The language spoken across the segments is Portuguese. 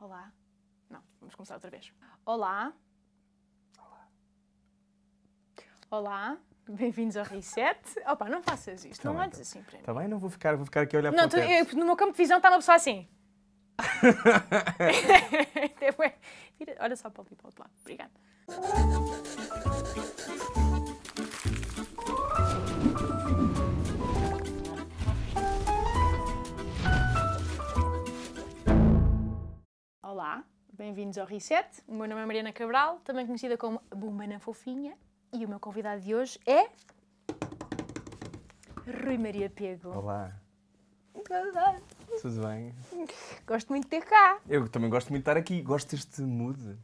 Olá. Não, vamos começar outra vez. Olá. Olá. Olá. Bem-vindos ao Reset. Opa, não faças isto, tá não olhes tá assim para mim. Também não vou ficar, vou ficar aqui a olhar não, para o No meu campo de visão está uma pessoa assim. É- olha só para ali, para o outro lado. Obrigada. Olá, bem-vindos ao Reset. O meu nome é Mariana Cabral, também conhecida como Bumba na Fofinha, e o meu convidado de hoje é. Rui Maria Pego. Olá. Tudo bem? Gosto muito de ter cá. Eu também gosto muito de estar aqui, gosto deste mood.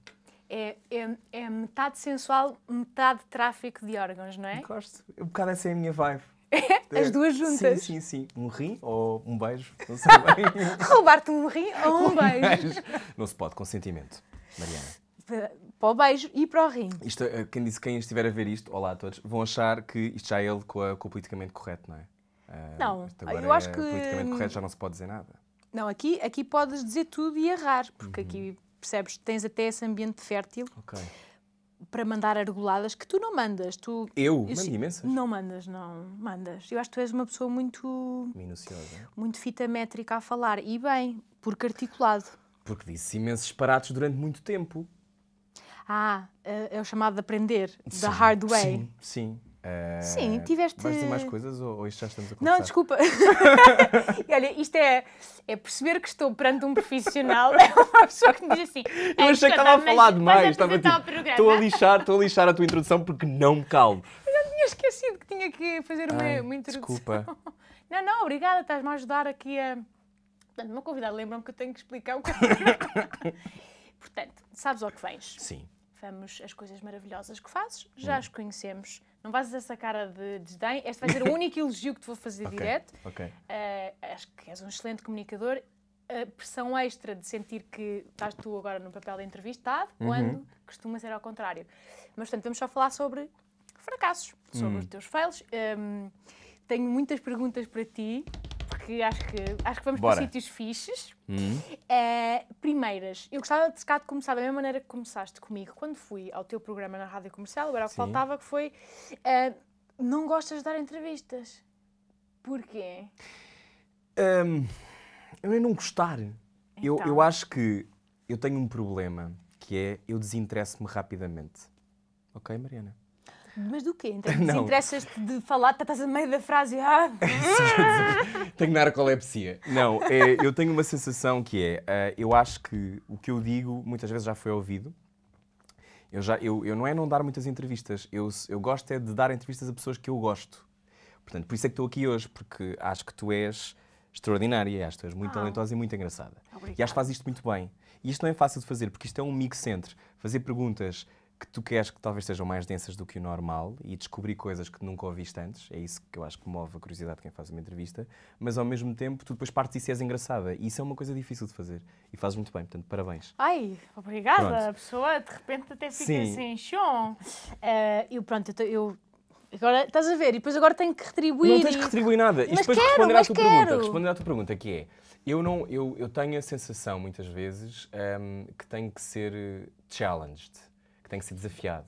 É, é, é metade sensual, metade tráfico de órgãos, não é? Gosto. Um bocado essa é a minha vibe. É. As duas juntas? Sim, sim, sim. Um rim ou um beijo, não sei bem. Roubar-te um rim ou um, um beijo? beijo? Não se pode, consentimento. Mariana. Para o beijo e para o rim. Isto, eh, quem, disse, quem estiver a ver isto, olá a todos, vão achar que isto já é ele com, a, com o politicamente correto, não é? Eh, não, eu acho é que. Politicamente correto já não se pode dizer nada. Não, aqui, aqui podes dizer tudo e errar, porque uhum. aqui percebes que tens até esse ambiente fértil. Ok para mandar argoladas que tu não mandas. Tu, eu? Mando imensas? Não mandas, não. Mandas. Eu acho que tu és uma pessoa muito... Minuciosa. Muito fita métrica a falar. E bem, porque articulado. Porque disse imensos parados durante muito tempo. Ah, é, é o chamado de aprender, sim, the hard way. Sim, sim. Sim, eh, tiveste. Vais dizer mais coisas ou, ou isto já estamos a conversar? Não, desculpa. Olha, isto é, é perceber que estou perante um profissional, é uma pessoa que me diz assim. Eu achei que estava a falar demais, estava tipo, estou a lixar, estou a lixar a tua introdução porque não me calmo. Eu já tinha esquecido que tinha que fazer uma, Ai, uma introdução. Desculpa. Não, não, obrigada, estás-me a ajudar aqui a. Portanto, meu convidado lembra-me que eu tenho que explicar o que. Portanto, sabes ao que vens. Sim. Vamos as coisas maravilhosas que fazes, já hum. as conhecemos não vais essa cara de desdém. Este vai ser o único elogio que te vou fazer okay. direto. Okay. Uh, acho que és um excelente comunicador. A pressão extra de sentir que estás tu agora no papel de entrevistado, uhum. quando costuma ser ao contrário. Mas, portanto, vamos só falar sobre fracassos, sobre uhum. os teus fails. Um, ehm, tenho muitas perguntas para ti porque acho que, acho que vamos Bora. para sítios fixes. Hum. Uh, primeiras, eu gostava de, de começar da mesma maneira que começaste comigo. Quando fui ao teu programa na Rádio Comercial, era o que faltava, que foi... Uh, não gostas de dar entrevistas. Porquê? Um, eu não gostar. Então. Eu, eu então. acho que eu tenho um problema, que é eu desinteresso-me rapidamente. Ok, Mariana? Mas do quê? Então, se te de falar, tá, estás a meio da frase. Ah. tenho narcolepsia. Não, é, eu tenho uma sensação que é, uh, eu acho que o que eu digo muitas vezes já foi ouvido. Eu, já, eu, eu não é não dar muitas entrevistas, eu, eu gosto é de dar entrevistas a pessoas que eu gosto. Portanto, por isso é que estou aqui hoje, porque acho que tu és extraordinária, acho que tu és muito ah. talentosa e muito engraçada. Obrigada. E acho que fazes isto muito bem. E isto não é fácil de fazer, porque isto é um mix entre fazer perguntas que tu queres que talvez sejam mais densas do que o normal e descobrir coisas que nunca ouviste antes, é isso que eu acho que move a curiosidade de quem faz uma entrevista, mas ao mesmo tempo tu depois partes disso e és engraçada. E isso é uma coisa difícil de fazer e fazes muito bem, portanto, parabéns. Ai, obrigada, pronto. a pessoa de repente até fica Sim. assim, chão. Uh, eh, eu pronto, eu, eu agora estás a ver, e depois agora tenho que retribuir. Não tens que retribuir nada, mas e depois quero, responder à tua quero. pergunta, responder à tua pergunta, que é eu, não, eu, eu tenho a sensação muitas vezes um, ehm, que tenho que ser challenged que tem que ser desafiado.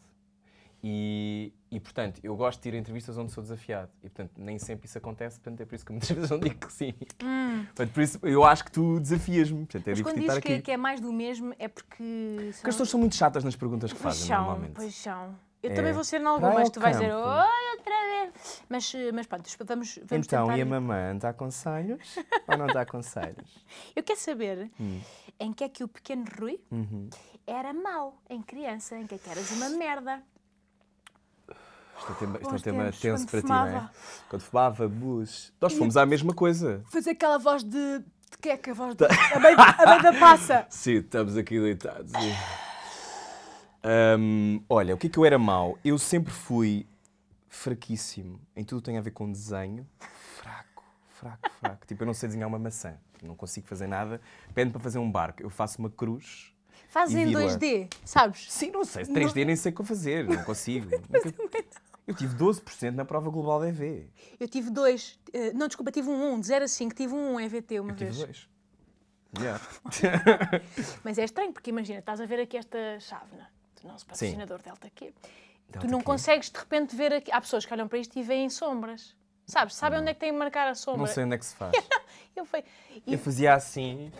E, e, portanto, eu gosto de ir a entrevistas onde sou desafiado. E portanto, nem sempre isso acontece, portanto, é por isso que muitas vezes não digo que sim. Hum. Portanto, por isso eu acho que tu desafias-me. Portanto, é quando dizes que, é que, é mais do mesmo, é porque. São... Porque as pessoas são muito chatas nas perguntas que fazem, paixão, normalmente. Paixão. Eu é. também vou ser em algumas, tu vais dizer, oi, outra vez. Mas, eh, mas pronto, vamos, vamos Então, tentar... e a mamãe dá conselhos ou não dá conselhos? eu quero saber hum. em que é que o pequeno Rui uhum era mau em criança, em que, é que eras uma merda. Isto é um tema, isto é tema tenso para fumava. ti, não é? Quando fumava bus, nós fomos à mesma coisa. Fazer aquela voz de, de que é que a voz de, tá. a, meio, da passa. Sim, estamos aqui deitados. olha, o que é que eu era mau? Eu sempre fui fraquíssimo em tudo que tem a ver com desenho. Fraco, fraco, fraco. tipo, eu não sei desenhar uma maçã, não consigo fazer nada. Pede para fazer um barco, eu faço uma cruz Fazem 2D, sabes? Sim, não sei. 3D não... nem sei o que fazer, não consigo. Eu tive 12% na prova global da EV. Eu tive dois Uh, não, desculpa, tive um 1, de 0 a 5, tive um 1 EVT uma Eu vez. Tive dois. Yeah. Mas é estranho, porque imagina, estás a ver aqui esta chávena é? do nosso patrocinador Delta Q. Delta tu não Q. consegues de repente ver aqui. Há pessoas que olham para isto e veem sombras. Sabes? Sabem onde é que têm que marcar a sombra. Não sei onde é que se faz. eu, eu fazia assim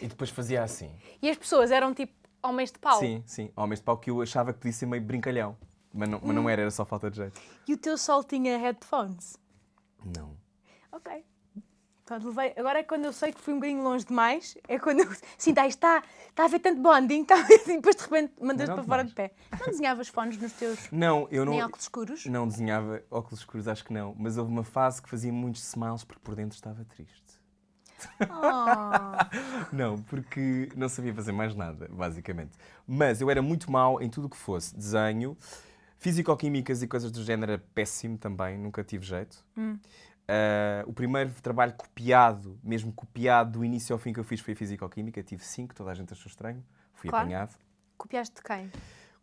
e depois fazia assim. E as pessoas eram tipo homens de pau? Sim, sim, homens de pau que eu achava que podia ser meio brincalhão. Mas não, mas não hum. era, era só falta de jeito. E o teu sol tinha headphones? Não. Ok. levei. Agora é quando eu sei que fui um bocadinho longe demais, é quando eu Sim, está, está a haver tanto bonding, está... Então, e depois de repente mandas para fora de pé. Não desenhavas fones nos teus não, eu não, nem óculos escuros? Não desenhava óculos escuros, acho que não, mas houve uma fase que fazia muitos smiles porque por dentro estava triste. Oh. não, porque não sabia fazer mais nada, basicamente. Mas eu era muito mal em tudo o que fosse desenho, físico-químicas e coisas do género péssimo também, nunca tive jeito. Hum. Uh, o primeiro trabalho copiado, mesmo copiado do início ao fim que eu fiz foi Físico-Química, tive cinco, toda a gente achou estranho, fui claro. apanhado. Copiaste de quem?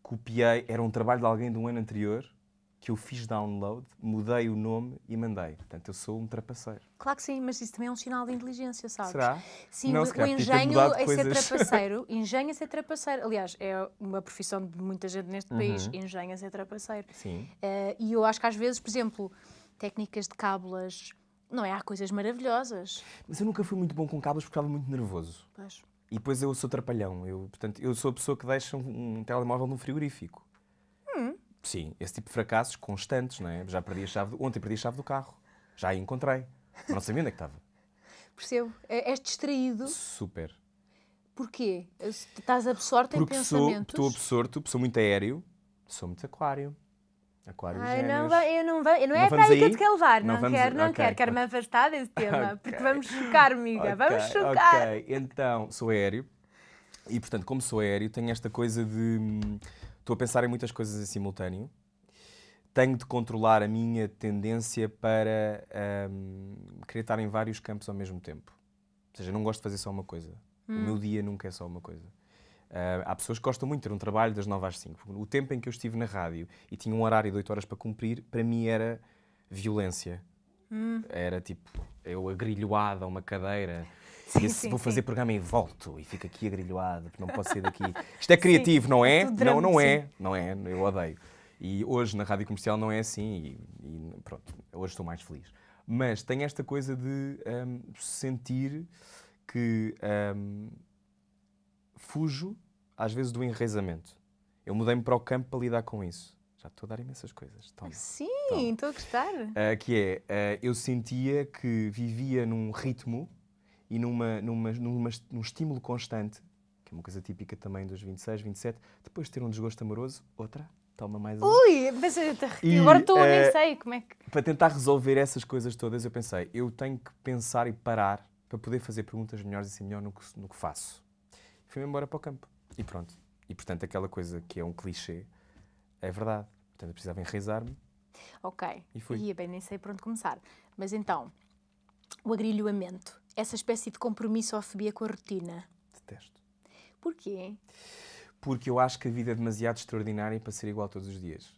Copiei, era um trabalho de alguém de um ano anterior, que eu fiz download, mudei o nome e mandei. Portanto, eu sou um trapaceiro. Claro que sim, mas isso também é um sinal de inteligência, sabes? Será? Sim, não, o, se o engenho a é ser trapaceiro, engenho é ser trapaceiro, aliás, é uma profissão de muita gente neste uhum. país, engenho é ser trapaceiro. Sim. Uh, e eu acho que às vezes, por exemplo, técnicas de cábulas, não é? Há coisas maravilhosas. Mas eu nunca fui muito bom com cábulas porque estava muito nervoso. Pois. E depois eu sou trapalhão, eu, portanto, eu sou a pessoa que deixa um, um telemóvel no frigorífico. Sim, esse tipo de fracassos constantes, não é? Já perdi a chave, do... ontem perdi a chave do carro, já a encontrei, mas não sabia onde é que estava. Percebo, é, és distraído. Super. Porquê? Estás absorto em pensamentos? Porque estou absorto, sou muito aéreo, sou muito aquário. Aquário Ai, não, eu não, vai, não é para aí que eu te quero levar, não, não quero, não okay. quero, quero me afastar desse tema, okay. porque vamos chocar, amiga, okay. vamos chocar. Ok, então, sou aéreo e, portanto, como sou aéreo, tenho esta coisa de hum, Estou a pensar em muitas coisas em simultâneo. Tenho de controlar a minha tendência para um, querer estar em vários campos ao mesmo tempo. Ou seja, não gosto de fazer só uma coisa. Hum. O meu hum. dia nunca é só uma coisa. Uh, há pessoas que gostam muito de ter um trabalho das 9 às 5. O tempo em que eu estive na rádio e tinha um horário de 8 horas para cumprir, para mim era violência. Hum. Era tipo, eu agrilhoado a uma cadeira. Sim, sim, vou fazer sim. programa e volto e fico aqui agrilhoado, porque não posso sair daqui. Isto é criativo, não é? é? não, não é, não é, eu odeio. E hoje na rádio comercial não é assim, e, e pronto, hoje estou mais feliz. Mas tenho esta coisa de um, sentir que um, fujo, às vezes, do enraizamento. Eu mudei-me para o campo para lidar com isso. Já estou a dar imensas coisas. Toma, Sim, estou a gostar. Uh, que é, uh, eu sentia que vivia num ritmo e numa, numa, numa, num estímulo constante, que é uma coisa típica também dos 26, 27, depois de ter um desgosto amoroso, outra, toma mais uma. Ui, mas eu te... e, agora estou, uh, nem eh, sei como é que. Para tentar resolver essas coisas todas, eu pensei, eu tenho que pensar e parar para poder fazer perguntas melhores e ser melhor no que, no que faço. Fui-me embora para o campo. E pronto. E portanto, aquela coisa que é um clichê é verdade. Portanto, eu precisava enraizar-me. Ok. E fui. E bem, nem sei por onde começar. Mas então, o agrilhoamento essa espécie de compromisso ou fobia com a rotina? Detesto. Porquê? Porque eu acho que a vida é demasiado extraordinária para ser igual todos os dias.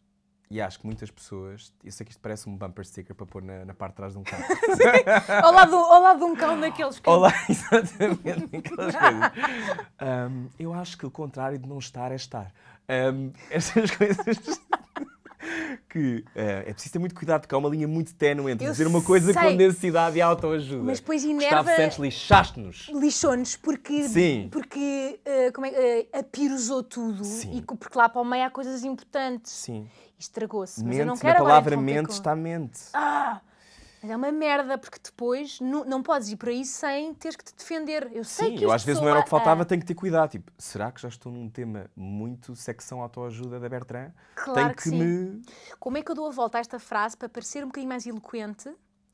E acho que muitas pessoas. Eu sei que isto parece um bumper sticker para pôr na, na parte de trás de um carro. ao, lado, ao lado de um cão daqueles que. Olá, exatamente, Um, eu acho que o contrário de não estar é estar. Um, coisas que eh, é preciso ter muito cuidado, porque há uma linha muito ténue entre eu dizer uma coisa sei. com densidade e autoajuda. Mas depois inerva... Gustavo Santos, lixaste-nos. Lixou-nos porque, Sim. porque uh, como é, uh, apirosou tudo Sim. e porque lá para o meio há coisas importantes. Sim. estragou-se. Mas mente, eu não quero a palavra mente está mente. Ah! Mas é uma merda, porque depois não, não podes ir por aí sem teres que te defender. Eu sei Sim, que eu às vezes não era o que faltava, a... Ah. tenho que ter cuidado. Tipo, será que já estou num tema muito secção autoajuda da Bertrand? Claro tenho que, que me... Como é que eu dou a volta a esta frase para parecer um bocadinho mais eloquente,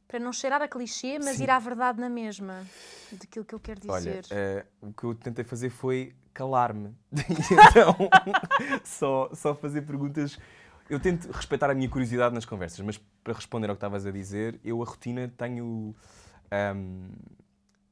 para não cheirar a clichê, mas Sim. ir à verdade na mesma, daquilo que eu quero dizer? Olha, uh, eh, o que eu tentei fazer foi calar-me. então, só, só fazer perguntas eu tento respeitar a minha curiosidade nas conversas, mas para responder ao que estavas a dizer, eu a rotina tenho. Um,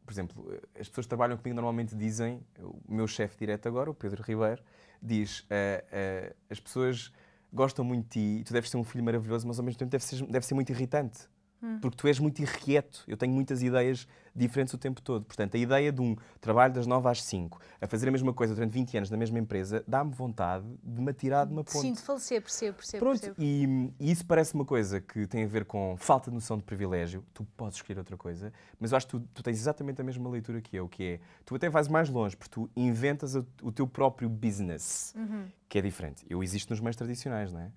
por exemplo, as pessoas que trabalham comigo normalmente dizem, o meu chefe direto agora, o Pedro Ribeiro, diz: uh, uh, as pessoas gostam muito de ti, tu deves ser um filho maravilhoso, mas ao mesmo tempo deve ser, deve ser muito irritante hum. porque tu és muito irrequieto. Eu tenho muitas ideias diferentes o tempo todo. Portanto, a ideia de um trabalho das 9 às 5, a fazer a mesma coisa durante 20 anos na mesma empresa, dá-me vontade de me atirar de uma ponte. Sim, de falecer, percebo, percebo. Pronto, percebo. E, e, isso parece uma coisa que tem a ver com falta de noção de privilégio. Tu podes escolher outra coisa, mas eu acho que tu, tu tens exatamente a mesma leitura que eu, que é, tu até vais mais longe, porque tu inventas o, o teu próprio business, uhum. que é diferente. Eu existo nos meios tradicionais, não é?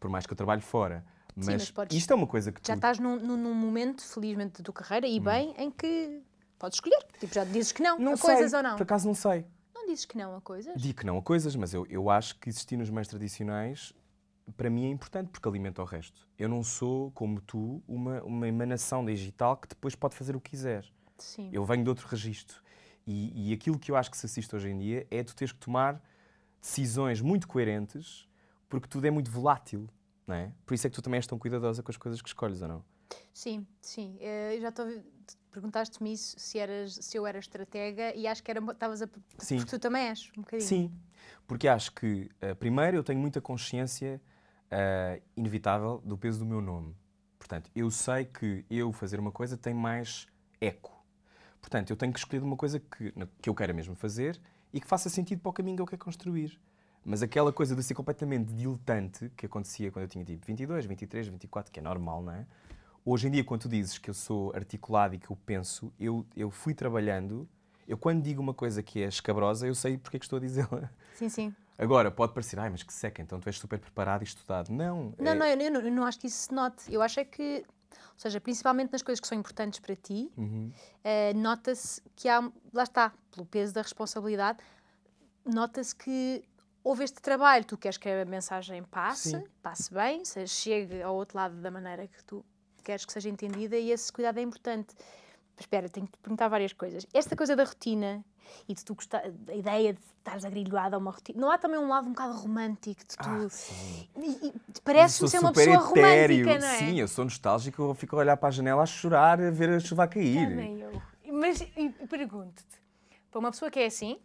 Por mais que eu trabalhe fora. Mas, Sim, mas podes, isto é uma coisa que tu... Já estás num, num momento, felizmente, da tua carreira e hum. bem, em que podes escolher. Tipo, já dizes que não, não a sei, coisas ou não. Por acaso não sei. Não dizes que não a coisas? Digo que não a coisas, mas eu, eu acho que existir nos mais tradicionais para mim é importante porque alimenta o resto. Eu não sou, como tu, uma, uma emanação digital que depois pode fazer o que quiser. Sim. Eu venho de outro registro. E, e aquilo que eu acho que se assiste hoje em dia é tu teres que tomar decisões muito coerentes porque tudo é muito volátil não é? Por isso é que tu também és tão cuidadosa com as coisas que escolhes, ou não? Sim, sim. Eu eh, já estou. Perguntaste-me isso, se, eras, se eu era estratega, e acho que estavas a. Sim. Porque tu também és, um bocadinho. Sim, porque acho que, eh, primeiro, eu tenho muita consciência uh, inevitável do peso do meu nome. Portanto, eu sei que eu fazer uma coisa tem mais eco. Portanto, eu tenho que escolher uma coisa que, que eu quero mesmo fazer e que faça sentido para o caminho que eu quero construir. Mas aquela coisa de ser completamente diletante que acontecia quando eu tinha tipo 22, 23, 24, que é normal, não é? Hoje em dia, quando tu dizes que eu sou articulado e que eu penso, eu, eu fui trabalhando. Eu, quando digo uma coisa que é escabrosa, eu sei porque é que estou a dizê-la. Sim, sim. Agora, pode parecer, ai, mas que seca, então tu és super preparado e estudado. Não. Não, é... não, eu, eu, não, eu não acho que isso se note. Eu acho é que ou seja, principalmente nas coisas que são importantes para ti, uhum. uh, nota-se que há, lá está, pelo peso da responsabilidade, nota-se que houve este trabalho, tu queres que a mensagem passe, Sim. passe bem, chegue ao outro lado da maneira que tu queres que seja entendida e esse cuidado é importante. espera, tenho que te perguntar várias coisas. Esta coisa da rotina e de tu gostar, a ideia de estares agrilhoada a uma rotina, não há também um lado um bocado romântico de tu. Ah, Parece-me ser uma pessoa etéreo. romântica, não é? Sim, eu sou nostálgico, eu fico a olhar para a janela a chorar, a ver a chuva a cair. Também eu. Mas pergunto-te, para uma pessoa que é assim,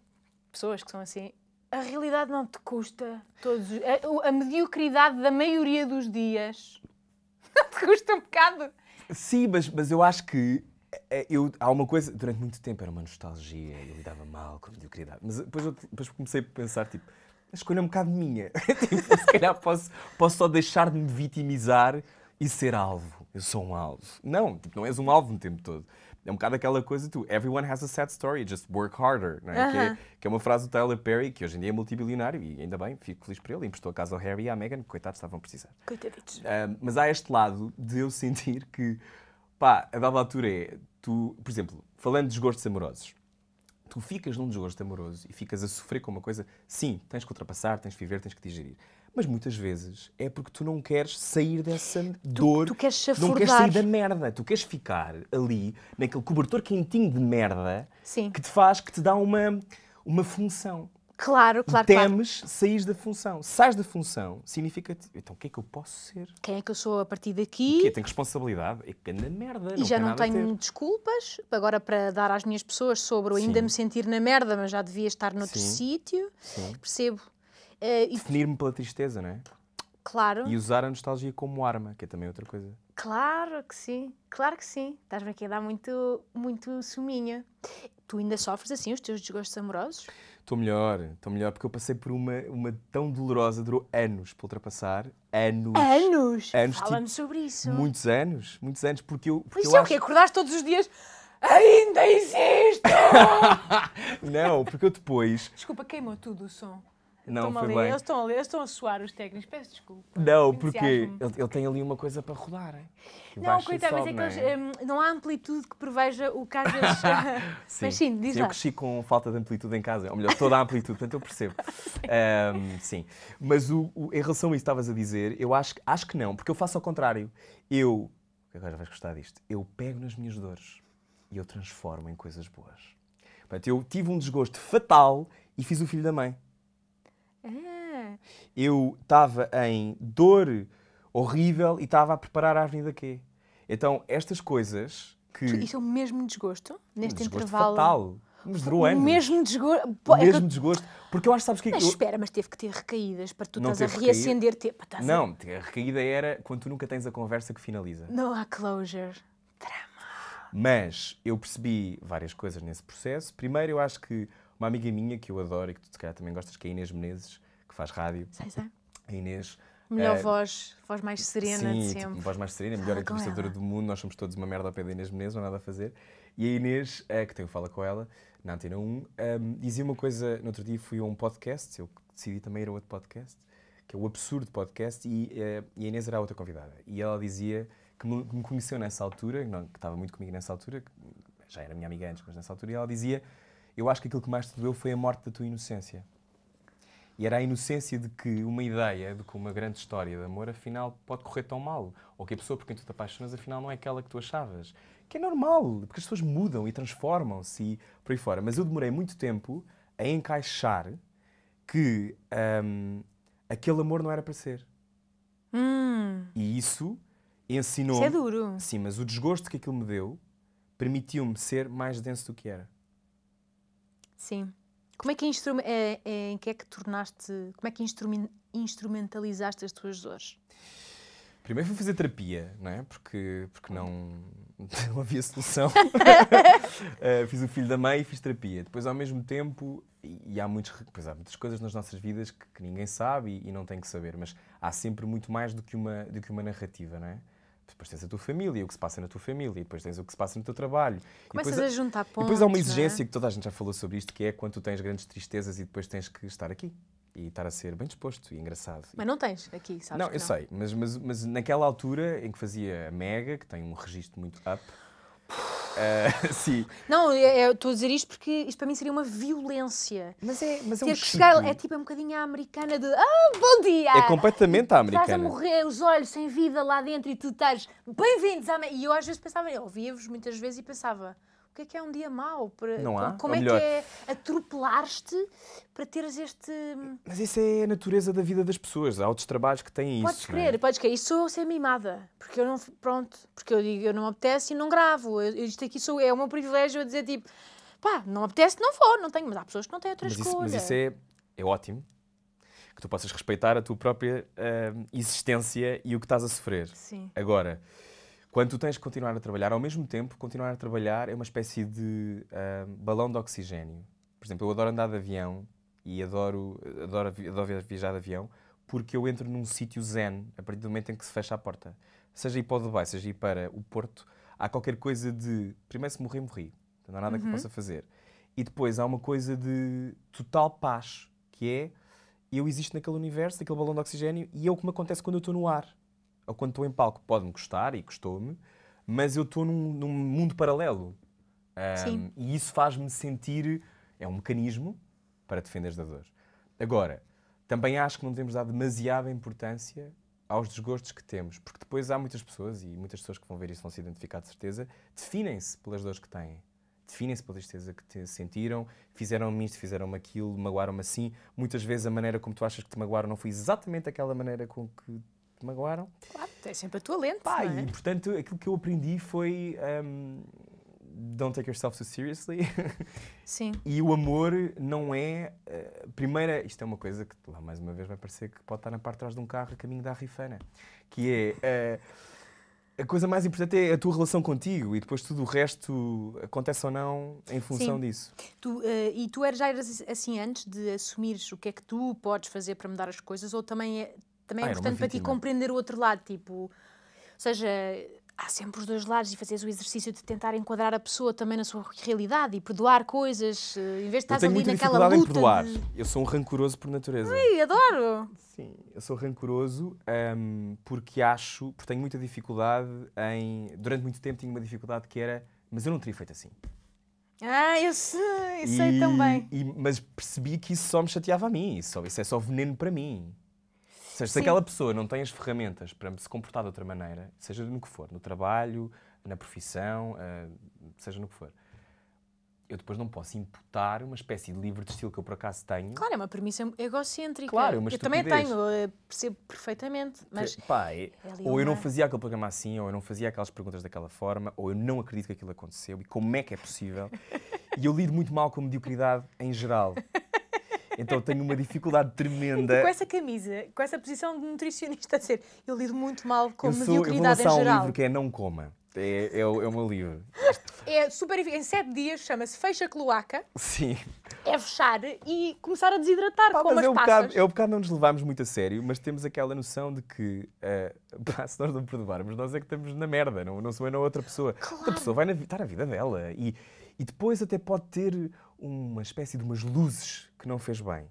pessoas que são assim, a realidade não te custa todos a, a, mediocridade da maioria dos dias não te custa um bocado? Sim, mas, mas eu acho que eh, eu, há uma coisa, durante muito tempo era uma nostalgia, eu lidava mal com a mediocridade, mas depois, eu, depois comecei a pensar, tipo, a escolha é um bocado minha. tipo, se calhar posso, posso só deixar de me vitimizar e ser alvo. Eu sou um alvo. Não, tipo, não és um alvo no tempo todo é um bocado aquela coisa tu, everyone has a sad story, just work harder, é? Uh -huh. que, é, que, é, uma frase do Tyler Perry, que hoje em dia é multibilionário e ainda bem, fico feliz por ele, emprestou a casa ao Harry e à Meghan, coitados, estavam a precisar. Coitaditos. Ah, mas há este lado de eu sentir que, pá, a dada altura é, tu, por exemplo, falando de desgostos amorosos, tu ficas num desgosto amoroso e ficas a sofrer com uma coisa, sim, tens que ultrapassar, tens que viver, tens que digerir. Mas muitas vezes é porque tu não queres sair dessa dor. Tu, tu queres chafurdar. Não queres sair da merda. Tu queres ficar ali, naquele cobertor quentinho de merda Sim. que te faz, que te dá uma, uma função. Claro, claro, Temes claro. sair da função. Sais da função, significa então o que é que eu posso ser? Quem é que eu sou a partir daqui? O quê? Tenho responsabilidade? É que anda merda. E não já não tenho desculpas agora para dar às minhas pessoas sobre Sim. ainda me sentir na merda, mas já devia estar noutro sítio. Percebo. Uh, Definir-me pela tristeza, não é? Claro. E usar a nostalgia como arma, que é também outra coisa. Claro que sim, claro que sim. Estás-me aqui a dar muito, muito suminha. Tu ainda sofres assim os teus desgostos amorosos? Estou melhor, estou melhor, porque eu passei por uma, uma tão dolorosa, durou anos para ultrapassar. Anos. Anos? anos tipo, Fala-me tipo, sobre isso. Muitos anos, muitos anos, porque eu. Por isso eu é o quê? Acordaste todos os dias. Ainda existo! Não, porque eu depois. Desculpa, queimou tudo o som. Não, estão foi bem. Eles estão estão a suar os técnicos, peço desculpa. Não, porque ele, ele tem ali uma coisa para rodar. Hein? Não, coitado, mas é que eles, é? Hum, não há amplitude que preveja o caso. sim. Mas sim, diz sim, lá. Eu cresci com falta de amplitude em casa, ou melhor, toda a amplitude, portanto eu percebo. um, sim. Mas o, o, em relação a isso que estavas a dizer, eu acho, acho que não, porque eu faço ao contrário. Eu, é agora vais gostar disto, eu pego nas minhas dores e eu transformo em coisas boas. Portanto, eu tive um desgosto fatal e fiz o filho da mãe. É. Eu estava em dor horrível e estava a preparar a Avenida Q. Então, estas coisas que. Isto é o mesmo desgosto neste desgosto intervalo. fatal. Mas durou anos. O mesmo desgosto. O é mesmo desgosto. Porque eu acho que sabes é que. Mas espera, mas teve que ter recaídas para tu não estás a reacender. Te... Estás não, a... recaída era quando tu nunca tens a conversa que finaliza. Não há closure. Drama. Mas eu percebi várias coisas nesse processo. Primeiro, eu acho que uma amiga minha que eu adoro e que tu se calhar também gostas, que é a Inês Menezes, que faz rádio. Sei, sei. A Inês. Melhor é, voz, voz mais serena sim, de tipo, sempre. Tipo, voz mais serena, ah, melhor entrevistadora do mundo. Nós somos todos uma merda ao pé da Inês Menezes, não há nada a fazer. E a Inês, é, que tenho fala com ela, na Antena 1, um, ehm, dizia uma coisa, no outro dia fui a um podcast, eu decidi também ir a outro podcast, que é o Absurdo Podcast, e, é e a Inês era a outra convidada. E ela dizia que me, que me conheceu nessa altura, não, que estava muito comigo nessa altura, já era minha amiga antes, mas nessa altura, e ela dizia eu acho que aquilo que mais te doeu foi a morte da tua inocência. E era a inocência de que uma ideia, de que uma grande história de amor, afinal, pode correr tão mal. Ou que a pessoa por quem tu te apaixonas, afinal, não é aquela que tu achavas. Que é normal, porque as pessoas mudam e transformam-se e por aí fora. Mas eu demorei muito tempo a encaixar que um, aquele amor não era para ser. Hum. E isso ensinou. Isso é duro. Sim, mas o desgosto que aquilo me deu permitiu-me ser mais denso do que era. Sim. Como é que, é, é, em que é que tornaste, como é que instrumentalizaste as tuas dores? Primeiro fui fazer terapia, não é? Porque, porque não, não havia solução. uh, fiz o filho da mãe e fiz terapia. Depois, ao mesmo tempo, e, e há, muitos, pois há muitas coisas nas nossas vidas que, que ninguém sabe e, e, não tem que saber, mas há sempre muito mais do que uma, do que uma narrativa, não é? depois tens a tua família, o que se passa na tua família, depois tens o que se passa no teu trabalho. Começas depois, a juntar pontos. E depois há uma é? exigência é? que toda a gente já falou sobre isto, que é quando tu tens grandes tristezas e depois tens que estar aqui e estar a ser bem disposto e engraçado. Mas não tens aqui, sabes? Não, eu não. sei, mas, mas, mas naquela altura em que fazia a Mega, que tem um registro muito up. Uh, sim. Não, é, é, estou a dizer isto porque isto para mim seria uma violência. Mas é, mas é um que chegar, é tipo é um bocadinho à americana de ah, bom dia! É completamente à americana. Estás a morrer, os olhos sem vida lá dentro e tu estás bem-vindos à. E eu às vezes pensava, eu ouvia-vos muitas vezes e pensava, que é que é um dia mau? Para, não há. Como é, melhor. que é atropelar te para teres este. Hum, mas isso é a natureza da vida das pessoas. Há outros trabalhos que têm podes isso. Podes é? crer, é? podes crer. Isso sou eu ser mimada. Porque eu não. Pronto. Porque eu digo, eu não apetece e não gravo. Eu, isto aqui sou, é o meu privilégio a dizer tipo, pá, não apetece, não vou, não tenho. Mas há pessoas que não têm outra mas escolha. mas isso é, é ótimo que tu possas respeitar a tua própria uh, existência e o que estás a sofrer. Sim. Agora, quando tu tens que continuar a trabalhar, ao mesmo tempo, continuar a trabalhar é uma espécie de uh, balão de oxigênio. Por exemplo, eu adoro andar de avião e adoro, adoro, adoro viajar de avião porque eu entro num sítio zen a partir do momento em que se fecha a porta. Seja ir para o Dubai, seja ir para o Porto, há qualquer coisa de. Primeiro, se morrer, morri. Não há nada uhum. que eu uhum. possa fazer. E depois há uma coisa de total paz, que é eu existo naquele universo, naquele balão de oxigênio, e é o que me acontece quando eu estou no ar ou quando estou em palco pode-me custar, e custou-me, mas eu estou num, num mundo paralelo. Um, e isso faz-me sentir. É um mecanismo para defender da dor. Agora, também acho que não devemos dar demasiada importância aos desgostos que temos, porque depois há muitas pessoas, e muitas pessoas que vão ver isso vão se identificar de certeza, definem-se pelas dores que têm. Definem-se pela tristeza que sentiram, fizeram-me isto, fizeram-me aquilo, magoaram-me assim. Muitas vezes a maneira como tu achas que te magoaram não foi exatamente aquela maneira com que te magoaram. Claro, é sempre a tua lente. Pá, é? E portanto, aquilo que eu aprendi foi. Um, don't take yourself too seriously. Sim. e o amor não é. Uh, primeira, isto é uma coisa que lá mais uma vez vai parecer que pode estar na parte de trás de um carro a caminho da rifana. Que é. Uh, a coisa mais importante é a tua relação contigo e depois tudo o resto acontece ou não em função Sim. disso. Tu, uh, e tu já eras assim antes de assumires o que é que tu podes fazer para mudar as coisas ou também é, também ah, é importante para ti compreender o outro lado, tipo, ou seja, há sempre os dois lados e fazeres o exercício de tentar enquadrar a pessoa também na sua realidade e perdoar coisas, eh, em vez de estar ali muita naquela luta. Em perdoar. De... Eu sou um rancoroso por natureza. Ai, adoro! Sim, eu sou rancoroso um, ehm, porque acho, porque tenho muita dificuldade em. Durante muito tempo tinha uma dificuldade que era, mas eu não teria feito assim. Ah, eu sei, eu sei e, também. E, mas percebi que isso só me chateava a mim, isso, isso é só veneno para mim seja, se aquela pessoa não tem as ferramentas para se comportar de outra maneira, seja no que for, no trabalho, na profissão, ah, seja no que for, eu depois não posso imputar uma espécie de livro de estilo que eu por acaso tenho. Claro, é uma premissa egocêntrica. Claro, é uma Eu também tenho, eu percebo perfeitamente. Mas Pá, é, é ou eu não fazia aquele programa assim, ou eu não fazia aquelas perguntas daquela forma, ou eu não acredito que aquilo aconteceu e como é que é possível. e eu lido muito mal com mediocridade em geral. Então tenho uma dificuldade tremenda. E com essa camisa, com essa posição de nutricionista a ser, eu lido muito mal com eu sou, mediocridade eu vou lançar em geral. um livro que é Não Coma. É, é, é, o, é o meu livro. É super Em sete dias chama-se Fecha Cloaca. Sim. É fechar e começar a desidratar pá, como as é um bocado, é um bocado não nos levámos muito a sério, mas temos aquela noção de que uh, se nós não perdoarmos, nós é que estamos na merda, não, não sou eu, não é outra pessoa. Claro. Outra pessoa vai na, estar tá na vida dela e, e depois até pode ter uma espécie de umas luzes que não fez bem.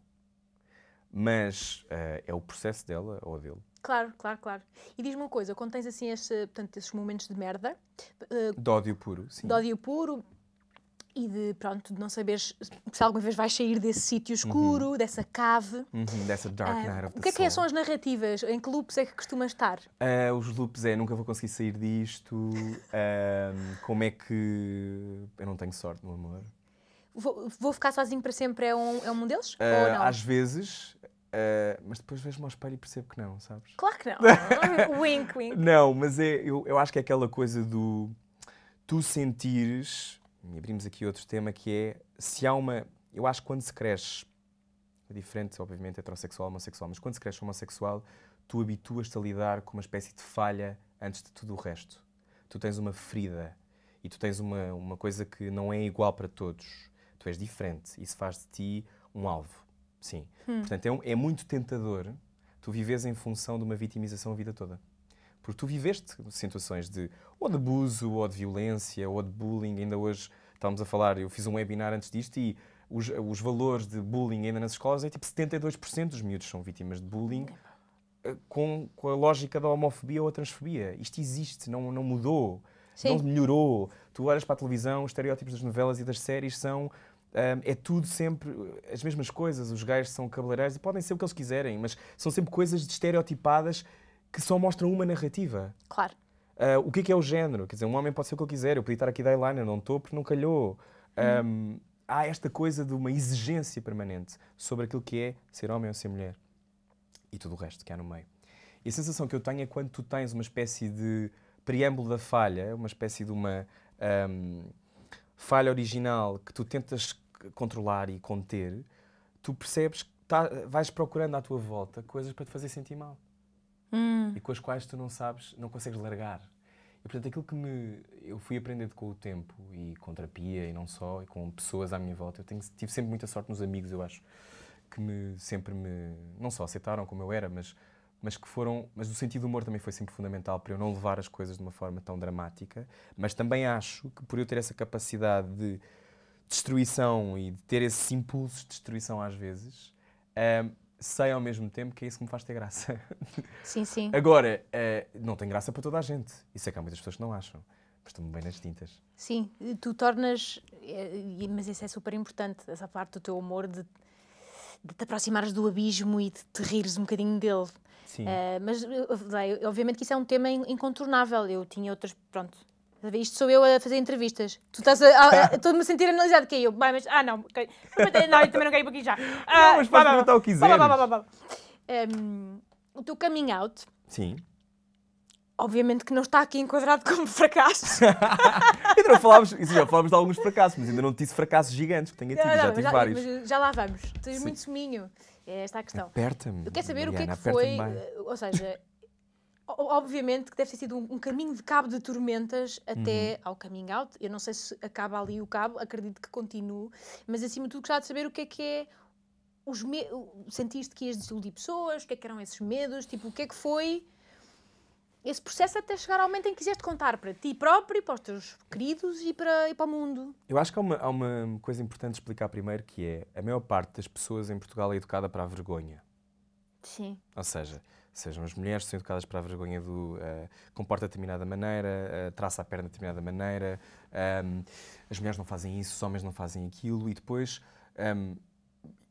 Mas uh, é o processo dela ou dele. Claro, claro, claro. E diz-me uma coisa, quando tens assim este, portanto, esses momentos de merda... Uh, de ódio puro, sim. De ódio puro e de, pronto, de não saberes se alguma vez vais sair desse sítio uhum. escuro, uhum. dessa cave. Uhum, dessa dark eh, night of the O que é que é, são as narrativas? Em que loops é que costumas estar? Uh, os loops é, nunca vou conseguir sair disto. Ehm, como é que... Eu não tenho sorte no amor vou, vou ficar sozinho para sempre é um, é um deles? Uh, ou não? Às vezes, Uh, mas depois vejo-me ao espelho e percebo que não, sabes? Claro que não. wink, wink. Não, mas é, eu, eu acho que é aquela coisa do tu sentires. E abrimos aqui outro tema que é se há uma. Eu acho que quando se cresce, é diferente, obviamente, heterossexual, homossexual, mas quando se cresce homossexual, tu habituas-te a lidar com uma espécie de falha antes de tudo o resto. Tu tens uma ferida e tu tens uma, uma coisa que não é igual para todos tu és diferente. Isso faz de ti um alvo. Sim. Hum. Portanto, é, um, é muito tentador tu vives em função de uma vitimização a vida toda. Porque tu viveste situações de ou de abuso, ou de violência, ou de bullying. Ainda hoje estávamos a falar, eu fiz um webinar antes disto e os, os valores de bullying ainda nas escolas é tipo 72% dos miúdos são vítimas de bullying eh, com, com a lógica da homofobia ou a transfobia. Isto existe, não, não mudou, Sim. não melhorou. Tu olhas para a televisão, os estereótipos das novelas e das séries são é tudo sempre as mesmas coisas. Os gajos são cabeleireiros e podem ser o que eles quiserem, mas são sempre coisas estereotipadas que só mostram uma narrativa. Claro. Uh, o que é, que é o género? Quer dizer, um homem pode ser o que ele quiser. Eu podia estar aqui de eyeliner, não estou porque não calhou. Hum. Um, há esta coisa de uma exigência permanente sobre aquilo que é ser homem ou ser mulher e tudo o resto que há no meio. E a sensação que eu tenho é quando tu tens uma espécie de preâmbulo da falha, uma espécie de uma um, falha original que tu tentas controlar e conter, tu percebes que tá, vais procurando à tua volta coisas para te fazer sentir mal. Hum. E com as quais tu não sabes, não consegues largar. E portanto, aquilo que me eu fui aprendendo com o tempo e com terapia e não só, e com pessoas à minha volta, eu tenho, tive sempre muita sorte nos amigos, eu acho, que me sempre me não só aceitaram como eu era, mas mas que foram, mas o sentido do humor também foi sempre fundamental para eu não levar as coisas de uma forma tão dramática, mas também acho que por eu ter essa capacidade de destruição e de ter esses impulsos de destruição às vezes, sei ao mesmo tempo que é isso que me faz ter graça. Sim, sim. Agora, uh, não tem graça para toda a gente. Isso é que há muitas pessoas que não acham. Mas estão bem nas tintas. Sim, tu tornas. Eh, mas isso é super importante, essa parte do teu humor de, de te aproximares do abismo e de te rires um bocadinho dele. Sim. Uh, mas, obviamente, que isso é um tema incontornável. Eu tinha outras. Pronto, isto sou eu a fazer entrevistas. Tu estás a. Estou-me a sentir analisado. Que é eu. mas. Ah, não. Não, eu também não caí por aqui já. Ah, não, mas ah, podes perguntar o que quiser. um, ehm, o teu coming out. Sim. Obviamente que não está aqui enquadrado como fracasso. ainda não falámos, isso já falámos de alguns fracassos, mas ainda não te disse fracassos gigantes que tenho tido, já tive já, vários. Mas já lá vamos. Tens Sim. muito suminho. É esta a questão. Aperta-me. Eu quero saber Mariana, o que é que foi. Eh, ou seja, Obviamente que deve ter sido um, um caminho de cabo de tormentas até uhum. ao coming out. Eu não sei se acaba ali o cabo, acredito que continue, mas acima de tudo gostava de saber o que é que é. Os me... Sentiste que ias desiludir pessoas? O que é que eram esses medos? Tipo, o que é que foi esse processo até chegar ao momento em que quiseste contar para ti próprio, para os teus queridos e para, e para o mundo? Eu acho que há uma, há uma coisa importante de explicar primeiro, que é a maior parte das pessoas em Portugal é educada para a vergonha. Sim. Ou seja, sejam as mulheres são educadas para a vergonha do uh, comporta de determinada maneira, uh, traça a perna de determinada maneira, um, ehm, as mulheres não fazem isso, os homens não fazem aquilo, e depois um, ehm,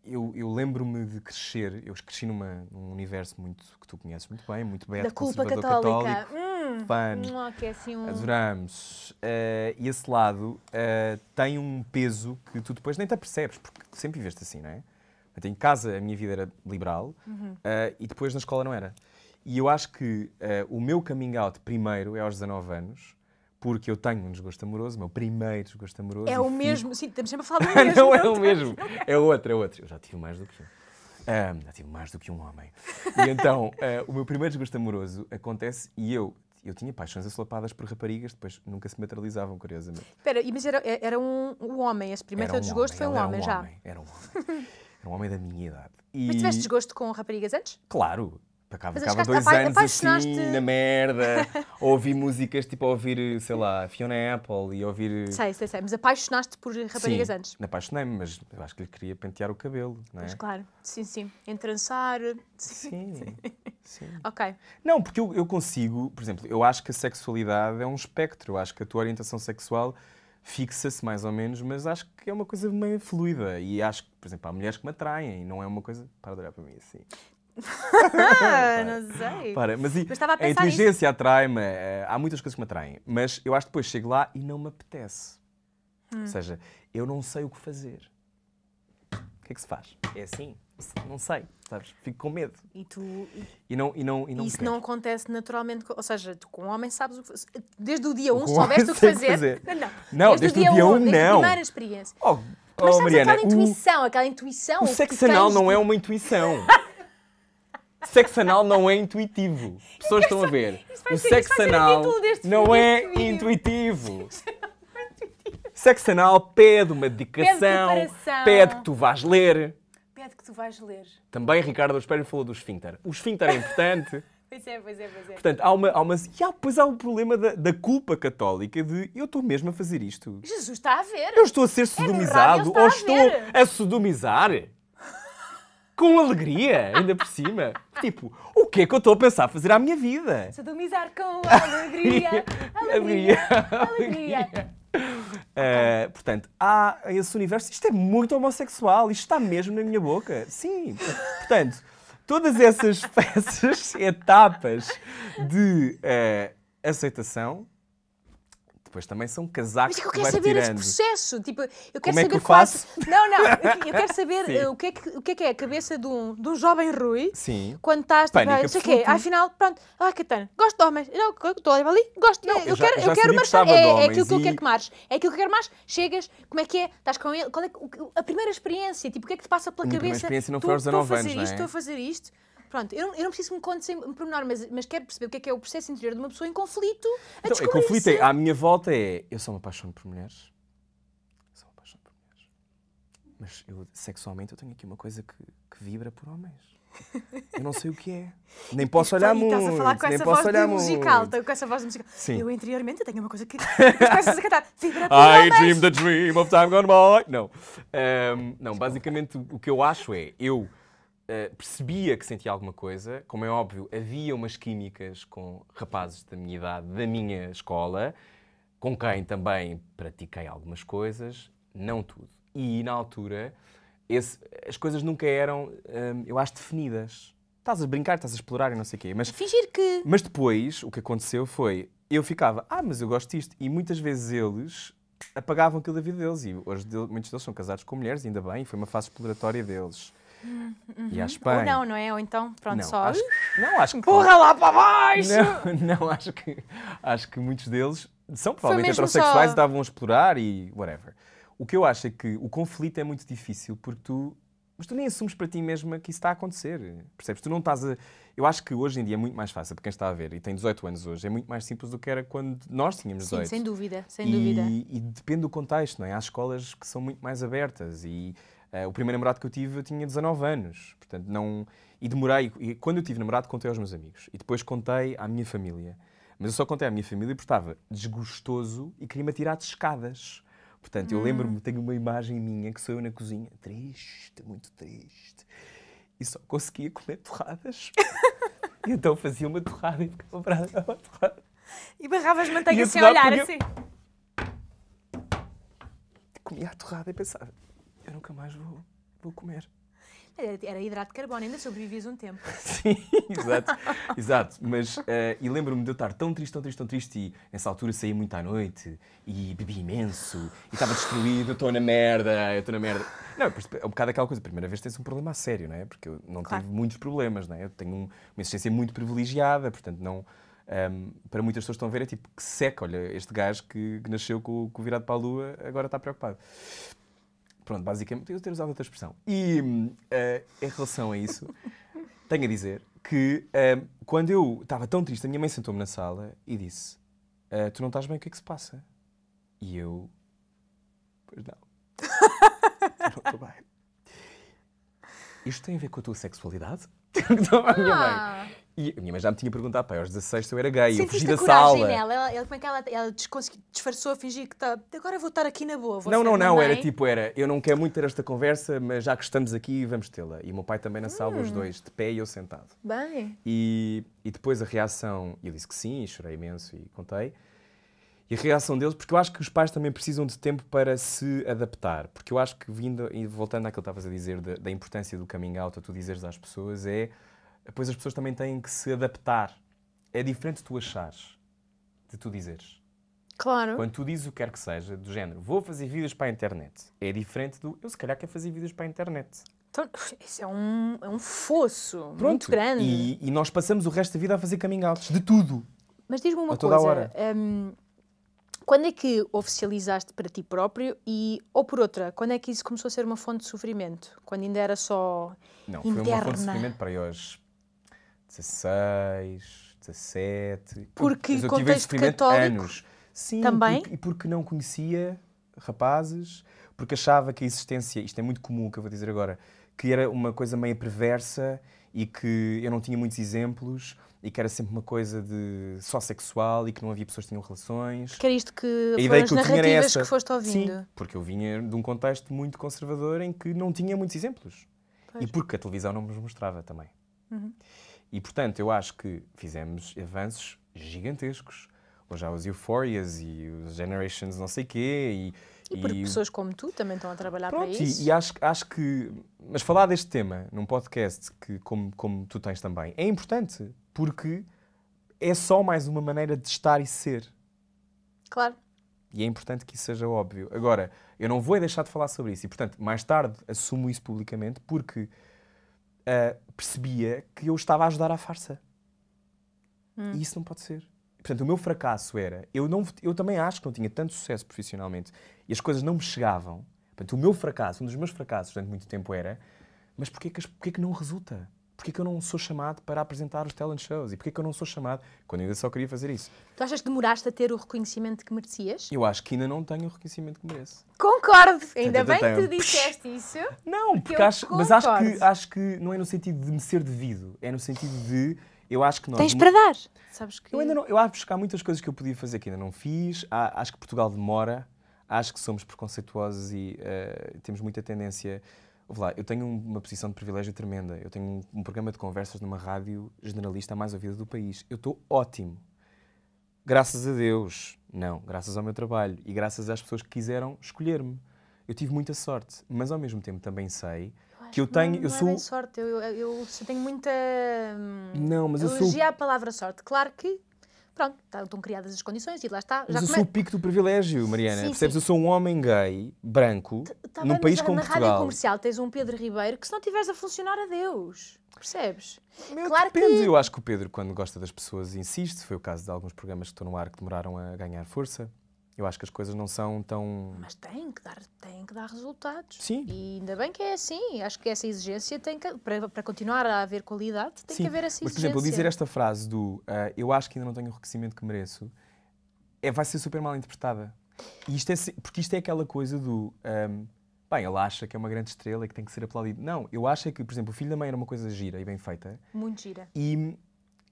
eu, eu lembro-me de crescer, eu cresci numa, num universo muito que tu conheces muito bem, muito da culpa católica. católico, hum, fã, hum, okay, assim um... adoramos. Uh, e esse lado uh, tem um peso que tu depois nem te apercebes, porque sempre viveste assim, não é? até em casa a minha vida era liberal uhum. uh, e depois na escola não era. E eu acho que uh, o meu coming out primeiro é aos 19 anos, porque eu tenho um desgosto amoroso, o meu primeiro desgosto amoroso. É o fico... mesmo, sim, estamos sempre a falar do mesmo. É não, não, é o mesmo, é outro, é outro. Eu já tive mais do que um. Uh, já tive mais do que um homem. E então, eh, o meu primeiro desgosto amoroso acontece e eu eu tinha paixões assolapadas por raparigas, depois nunca se materializavam, curiosamente. Espera, mas era, é, era um, um, homem, esse primeiro era um desgosto homem, foi um homem, um já. Homem, era um homem. Era um homem da minha idade. E... Mas tiveste desgosto com raparigas antes? Claro. Acaba, acaba dois apa anos assim, na merda. ouvi músicas tipo ouvir, sei lá, Fiona Apple e ouvir. Sei, sei, sei. Mas apaixonaste por raparigas sim, antes? Apaixonei-me, mas eu acho que lhe queria pentear o cabelo, não é? Mas claro, sim, sim. Entrançar. Sim, sim. sim. ok. Não, porque eu, eu consigo, por exemplo, eu acho que a sexualidade é um espectro. Eu acho que a tua orientação sexual fixa-se mais ou menos, mas acho que é uma coisa meio fluida. E acho que, por exemplo, há mulheres que me atraem, não é uma coisa. Para de olhar para mim assim. não sei. Para, mas, e, mas a, a, inteligência atrai-me, eh, há muitas coisas que me atraem, mas eu acho que depois chego lá e não me apetece. Hum. Ou seja, eu não sei o que fazer. O que é que se faz? É assim não sei, sabes? Fico com medo. E tu. E não. E, não, e não isso não acontece naturalmente. Ou seja, tu com um homem sabes o que. Desde o dia 1 um, soubeste o que fazer. fazer. Não, não. não desde, desde, o dia 1, um, um, não. Desde a primeira experiência. Oh, Mas oh, Mariana, aquela intuição, o, aquela intuição. O sexo anal não é uma intuição. sexo anal não é intuitivo. Pessoas estão a ver. O sexo anal é não é intuitivo. Sexo anal pede uma dedicação, pede, pede que tu vás ler é de que tu vais ler? Também Ricardo Espelho falou do esfíncter. O esfíncter é importante. Pois é, pois é, pois é. Portanto, há uma. Há uma e há, pois há o um problema da, da, culpa católica de eu estou mesmo a fazer isto. Jesus está a ver. Eu estou a ser é sodomizado é ou estou a, a sodomizar. Com alegria, ainda por cima. Tipo, o que é que eu estou a pensar fazer à minha vida? Sodomizar com alegria. alegria. alegria. alegria. alegria. Uh, portanto, há esse universo. Isto é muito homossexual, isto está mesmo na minha boca. Sim, portanto, todas essas, peças etapas de uh, aceitação roupas, também são casacos Mas que eu quero que saber tirando. esse processo. Tipo, eu quero Como saber é que eu faço? Quase... Não, não, eu quero saber eh, o que, é que, o que é que é a cabeça de um, de um jovem Rui Sim. quando estás tipo, ah, sei quê. Ah, afinal, pronto, ah, Catana, gosto de homens. Não, estou a ali, gosto. Não, eu, eu já, quero, já eu quero marchar. É, é aquilo que eu quero que marches. É aquilo que eu quero mais. Chegas, como é que é? Estás com ele? Qual é a primeira experiência? Tipo, o que é que te passa pela cabeça? A primeira experiência não foi aos 19 anos. Estou é? a fazer isto, estou a fazer isto. Pronto, eu não, eu não preciso que me contes em pormenor, mas, mas quero perceber o que é que é o processo interior de uma pessoa em conflito. A então, em conflito, é, à minha volta é eu só me apaixono por mulheres. sou só me apaixono por mulheres. Mas eu, sexualmente eu tenho aqui uma coisa que, que vibra por homens. Eu não sei o que é. Nem posso então, olhar muito. Estás a falar com essa voz olhar musical. Com essa voz musical. Sim. Eu interiormente tenho uma coisa que. começas tá, a cantar. Vibra I dream the dream of time gone by. Não. Um, não, basicamente o que eu acho é. Eu eh, percebia que sentia alguma coisa, como é óbvio, havia umas químicas com rapazes da minha idade, da minha escola, com quem também pratiquei algumas coisas, não tudo. E na altura, esse, as coisas nunca eram, hum, eu acho, definidas. Estás a brincar, estás a explorar e não sei o quê. Mas, Fingir que. Mas depois, o que aconteceu foi, eu ficava, ah, mas eu gosto disto. E muitas vezes eles apagavam aquilo da vida deles. E hoje muitos deles são casados com mulheres, ainda bem, e foi uma fase exploratória deles. Hum, uhum. E à Espanha. Ou não, não é? Ou então, pronto, não, só. Acho, não, acho que. Porra lá para baixo! Não, não, acho, que, acho que muitos deles são provavelmente heterossexuais só... e estavam a explorar e whatever. O que eu acho é que o conflito é muito difícil porque tu. Mas tu nem assumes para ti mesma que isso está a acontecer. Percebes? Tu não estás a. Eu acho que hoje em dia é muito mais fácil para quem está a ver e tem 18 anos hoje, é muito mais simples do que era quando nós tínhamos 18. Sim, sem dúvida, sem e, dúvida. E depende do contexto, não é? Há escolas que são muito mais abertas e Uh, o primeiro namorado que eu tive eu tinha 19 anos, portanto não... E demorei, e quando eu tive namorado contei aos meus amigos e depois contei à minha família. Mas eu só contei à minha família porque estava desgostoso e queria-me atirar de escadas. Portanto, eu hum. lembro-me, tenho uma imagem minha que sou eu na cozinha, triste, muito triste, e só conseguia comer torradas. e então fazia uma torrada e ficava para dar uma torrada. E barravas manteiga sem olhar, porque... assim. Comia a torrada e pensava, eu nunca mais vou, vou comer. Era hidrato de carbono, ainda sobrevives um tempo. Sim, exato. exato. Mas, uh, e lembro-me de eu estar tão triste, tão triste, tão triste, e nessa altura saí muito à noite e bebi imenso e estava destruído, estou na merda, eu estou na merda. Não, é um bocado aquela coisa, primeira vez tens um problema a sério, não é? Porque eu não claro. tive muitos problemas, não é? Eu tenho uma existência muito privilegiada, portanto, não. Um, ehm, para muitas pessoas que estão a ver, é tipo que seca, olha, este gajo que, que nasceu com, com o virado para a lua agora está preocupado. Pronto, basicamente, eu ter usado outra expressão. E uh, em relação a isso, tenho a dizer que uh, quando eu estava tão triste, a minha mãe sentou-me na sala e disse: uh, Tu não estás bem, o que é que se passa? E eu. Pois não. não estou bem. Isto tem a ver com a tua sexualidade? Estava então, a minha mãe. Ah. E a minha mãe já me tinha perguntado, pai, aos 16 se eu era gay, Sentiste eu fugi da coragem sala. Nela? Ela, ela, como é que ela, ela disfarçou a fingir que tá, agora vou estar aqui na boa? não, não, não, era tipo, era, eu não quero muito ter esta conversa, mas já que estamos aqui, vamos tê-la. E o meu pai também na sala, os ah. dois, de pé e eu sentado. Bem. E, e depois a reação, eu disse que sim, e chorei imenso e contei. E a reação deles, porque eu acho que os pais também precisam de tempo para se adaptar. Porque eu acho que, vindo e voltando àquilo que estavas a dizer da, da importância do coming out, a tu dizeres às pessoas, é depois as pessoas também têm que se adaptar. É diferente tu achares de tu dizeres. Claro. Quando tu dizes o que quer que seja, do género, vou fazer vídeos para a internet, é diferente do eu se calhar quero fazer vídeos para a internet. Então, isso é um, é um fosso Pronto. muito grande. E, e, nós passamos o resto da vida a fazer coming de tudo. Mas diz-me uma coisa. Um, quando é que oficializaste para ti próprio e, ou por outra, quando é que isso começou a ser uma fonte de sofrimento? Quando ainda era só. Não, interna? foi uma fonte de sofrimento para eu 16, 17. Porque mas eu tive esse católico anos. Sim, também? E, e porque não conhecia rapazes, porque achava que a existência, isto é muito comum o que eu vou dizer agora, que era uma coisa meio perversa e que eu não tinha muitos exemplos e que era sempre uma coisa de só sexual e que não havia pessoas que tinham relações. Que era isto que a ideia que tinha essa. que foste ouvindo. Sim, porque eu vinha de um contexto muito conservador em que não tinha muitos exemplos. Pois. E porque a televisão não me mostrava também. Uhum. E, portanto, eu acho que fizemos avanços gigantescos. Hoje há os Euphorias e os Generations não sei quê. E, e porque e... pessoas como tu também estão a trabalhar Pronto, para isso. E, e acho, acho que... Mas falar deste tema num podcast que, como, como tu tens também é importante porque é só mais uma maneira de estar e ser. Claro. E é importante que isso seja óbvio. Agora, eu não vou deixar de falar sobre isso. E, portanto, mais tarde assumo isso publicamente porque uh, percebia que eu estava a ajudar à farsa. Hum. E isso não pode ser. Portanto, o meu fracasso era. Eu, não, eu também acho que não tinha tanto sucesso profissionalmente e as coisas não me chegavam. Portanto, o meu fracasso, um dos meus fracassos durante muito tempo era: mas porquê que, porquê que não resulta? Porquê que eu não sou chamado para apresentar os talent shows? E porquê que eu não sou chamado quando ainda só queria fazer isso? Tu achas que demoraste a ter o reconhecimento que merecias? Eu acho que ainda não tenho o reconhecimento que mereço. Concordo! Ainda bem que tu disseste isso. Não, porque acho, mas acho que, acho que não é no sentido de me ser devido, é no sentido de eu acho que nós. Tens para dar! Sabes que... Eu ainda não. Eu acho que há muitas coisas que eu podia fazer que ainda não fiz. Há, acho que Portugal demora. Acho que somos preconceituosos e uh, temos muita tendência Lá, eu tenho uma posição de privilégio tremenda. Eu tenho um, um programa de conversas numa rádio generalista a mais ouvida do país. Eu estou ótimo. Graças a Deus. Não, graças ao meu trabalho e graças às pessoas que quiseram escolher-me. Eu tive muita sorte, mas ao mesmo tempo também sei que eu tenho. Não, eu é sou... é sorte, eu, eu, eu, tenho muita. Hum, não, mas eu sou. a palavra sorte. Claro que Pronto, tá, estão criadas as condições e lá está. Mas eu sou o pico do privilégio, Mariana. Sim, Percebes? Eu sou um homem gay, branco, tá num país como Portugal. Na rádio comercial tens um Pedro Ribeiro que se não tiveres a funcionar, adeus. Percebes? Meu, claro depende. Que... Eu acho que o Pedro, quando gosta das pessoas, insiste. Foi o caso de alguns programas que estão no ar que demoraram a ganhar força. Eu acho que as coisas não são tão. Mas tem que dar, tem que dar resultados. Sim. E ainda bem que é assim. Acho que essa exigência tem que. Para, para continuar a haver qualidade, tem Sim. que haver essa exigência. Mas, por exemplo, dizer esta frase do uh, eu acho que ainda não tenho o enriquecimento que mereço é, vai ser super mal interpretada. E isto é, porque isto é aquela coisa do. Um, ehm, bem, ela acha que é uma grande estrela e que tem que ser aplaudido. Não, eu acho é que, por exemplo, o filho da mãe era uma coisa gira e bem feita. Muito gira. E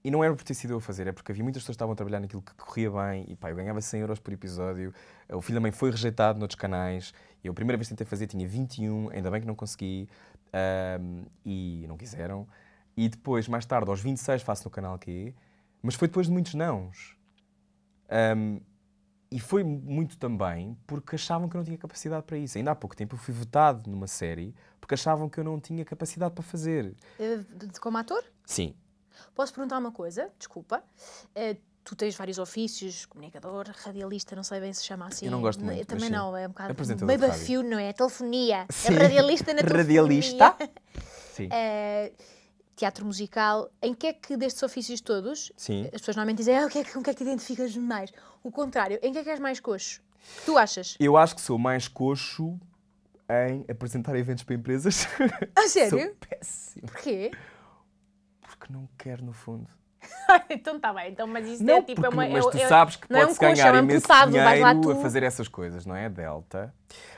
e não era por ter sido eu a fazer, é porque havia muitas pessoas que estavam a trabalhar naquilo que corria bem e pá, eu ganhava 100 euros por episódio. O filho da mãe foi rejeitado noutros canais. Eu a primeira vez que tentei fazer tinha 21, ainda bem que não consegui um, e não quiseram. E depois, mais tarde, aos 26, faço no canal Q, mas foi depois de muitos nãos. Um, e foi muito também porque achavam que eu não tinha capacidade para isso. Ainda há pouco tempo eu fui votado numa série porque achavam que eu não tinha capacidade para fazer. Eh, como ator? Sim. Posso perguntar uma coisa? Desculpa. Uh, tu tens vários ofícios, comunicador, radialista, não sei bem se chama assim. Eu não gosto muito. Também não, é um bocado meio bafio, não é? Telefonia. É sim. É radialista na radialista. Sim. Uh, teatro musical. Em que é que destes ofícios todos, Sim. as pessoas normalmente dizem, ah, o que é que, com que é que te identificas mais? O contrário, em que é que és mais coxo? Que tu achas? Eu acho que sou mais coxo em apresentar eventos para empresas. A sério? sou péssimo. Porquê? que não quer no fundo. então tá bem, então, mas isso não, é tipo. É porque, é uma, mas é tu é sabes que é, pode-se é um ganhar imenso um dinheiro a fazer essas coisas, não é? Delta.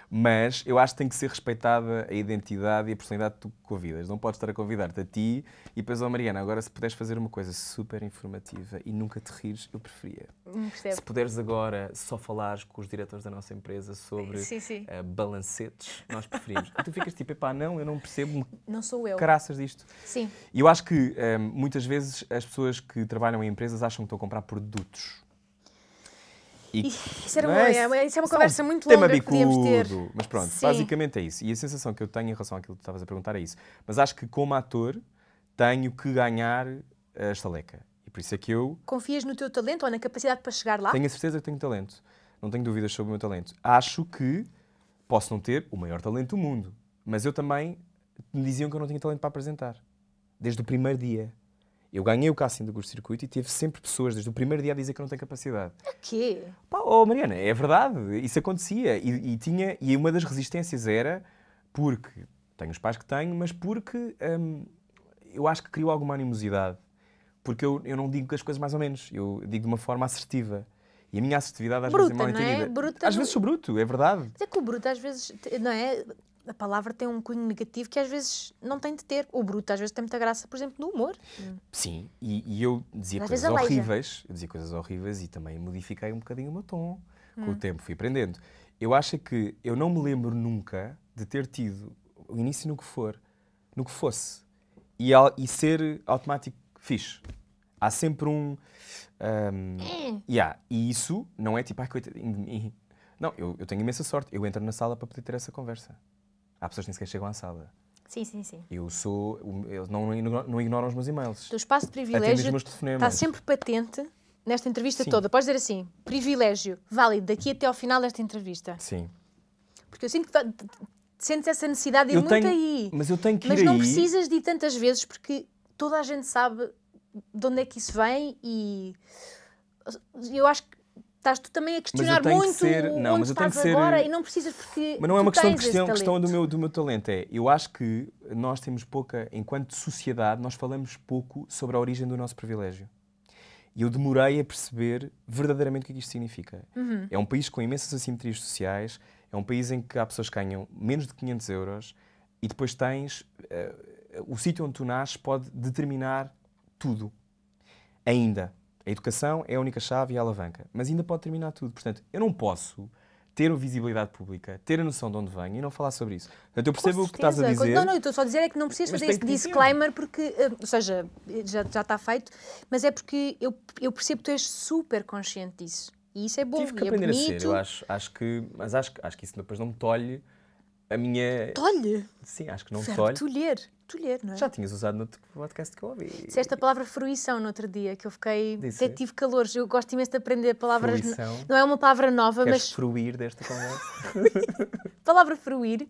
Mas eu acho que tem que ser respeitada a identidade e a personalidade que tu convidas. Não podes estar a convidar-te a ti e depois, oh Mariana, agora se puderes fazer uma coisa super informativa e nunca te rires, eu preferia. Hum, percebo. Se puderes agora só falares com os diretores da nossa empresa sobre sim, sim. Uh, balancetes, nós preferimos. e tu ficas tipo, epá, não, eu não percebo não sou eu. caraças disto. Sim. E eu acho que um, eh, muitas vezes as pessoas que trabalham em empresas acham que estão a comprar produtos. E, isso, era uma, é, é isso é uma conversa muito longa bicudo, que podíamos ter. Mas pronto, Sim. basicamente é isso. E a sensação que eu tenho em relação àquilo que tu estavas a perguntar é isso. Mas acho que como ator tenho que ganhar a estaleca. E por isso é que eu... Confias no teu talento ou na capacidade para chegar lá? Tenho a certeza que tenho talento. Não tenho dúvidas sobre o meu talento. Acho que posso não ter o maior talento do mundo. Mas eu também... Me diziam que eu não tinha talento para apresentar. Desde o primeiro dia. Eu ganhei o casting do curso-circuito e teve sempre pessoas, desde o primeiro dia, a dizer que não tem capacidade. A quê? Pá, oh, Mariana, é verdade, isso acontecia. E, e, tinha, e uma das resistências era porque tenho os pais que tenho, mas porque hum, eu acho que criou alguma animosidade. Porque eu, eu não digo as coisas mais ou menos, eu digo de uma forma assertiva. E a minha assertividade às bruta, vezes é mal é? entendida. É? Bruta, às vezes sou bruto, é verdade. Mas é que o bruto às vezes, não é? a palavra tem um cunho negativo que às vezes não tem de ter. O bruto às vezes tem muita graça, por exemplo, no humor. Sim, e, e eu dizia às coisas é horríveis, eu dizia coisas horríveis e também modifiquei um bocadinho o meu tom. Com hum. o tempo fui aprendendo. Eu acho que eu não me lembro nunca de ter tido o início no que for, no que fosse, e, e ser automático fixe. Há sempre um. um é. yeah. E isso não é tipo, ai coitadinho de mim. Não, eu, eu tenho imensa sorte. Eu entro na sala para poder ter essa conversa. Há pessoas que nem sequer chegam à sala. Sim, sim, sim. Eu sou. Eles não, não ignoram os meus e-mails. O teu espaço de privilégio está sempre patente nesta entrevista sim. toda. Podes dizer assim: privilégio válido daqui até ao final desta entrevista. Sim. Porque eu sinto que tá, sentes essa necessidade de ir eu muito tenho, aí. Mas eu tenho que ir Mas não aí. precisas de ir tantas vezes porque toda a gente sabe de onde é que isso vem e eu acho que estás tu também a questionar muito ser, não, onde mas eu tenho que ser, agora e não precisas porque Mas não é uma questão, questão, questão do, meu, do meu talento, é eu acho que nós temos pouca, enquanto sociedade, nós falamos pouco sobre a origem do nosso privilégio. E eu demorei a perceber verdadeiramente o que, é que isto significa. Uhum. É um país com imensas assimetrias sociais, é um país em que há pessoas que ganham menos de 500 euros e depois tens... Uh, o sítio onde tu nasces pode determinar tudo. Ainda. A educação é a única chave e a alavanca, mas ainda pode terminar tudo. Portanto, eu não posso ter a visibilidade pública, ter a noção de onde venho e não falar sobre isso. Portanto, eu percebo o que estás a dizer. Não, não, eu estou só a dizer é que não precisas fazer esse disclaimer porque, eh, ou seja, já, já está feito, mas é porque eu, eu percebo que tu és super consciente disso. E isso é bom, Tive que e é aprender é bonito. a ser, eu acho, acho que, mas acho, acho que isso depois não me tolhe a minha. Tolhe? Sim, acho que não tolhe. Tolher. Tolher, não é? Já tinhas usado no podcast que eu ouvi. Disseste esta palavra fruição no outro dia, que eu fiquei. Disse. Até tive calores. Eu gosto imenso de aprender palavras. Fruição. Não é uma palavra nova, Queres mas. fruir desta conversa. palavra fruir.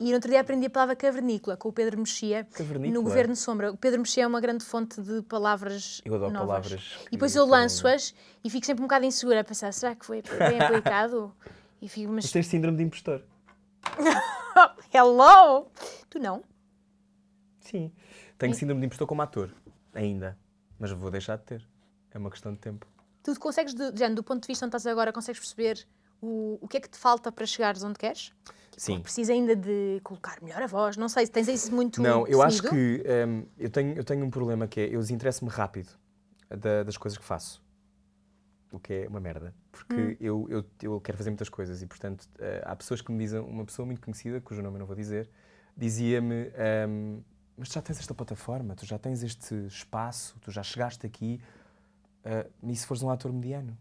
E no outro dia aprendi a palavra cavernícola com o Pedro Mexia. Cavernícola. No Governo Sombra. O Pedro Mexia é uma grande fonte de palavras. Eu adoro novas. palavras. E depois eu lanço-as e fico sempre um bocado insegura a pensar: será que foi bem aplicado? E fico, mas... mas tens síndrome de impostor. Hello! Tu não? Sim. Tenho Sim. síndrome de impostor como ator, ainda. Mas vou deixar de ter. É uma questão de tempo. Tu consegues, de, do ponto de vista onde estás agora, consegues perceber o, o que é que te falta para chegares onde queres? Tipo, Sim. Precisa ainda de colocar melhor a voz? Não sei, tens isso muito Não, eu definido? acho que um, eu, tenho, eu tenho um problema que é eu desinteresso-me rápido eh, da, das coisas que faço o que é uma merda, porque hum. eu, eu, eu, quero fazer muitas coisas e, portanto, eh, há pessoas que me dizem, uma pessoa muito conhecida, cujo nome eu não vou dizer, dizia-me: um, ehm, Mas tu já tens esta plataforma, tu já tens este espaço, tu já chegaste aqui, uh, e se fores um ator mediano?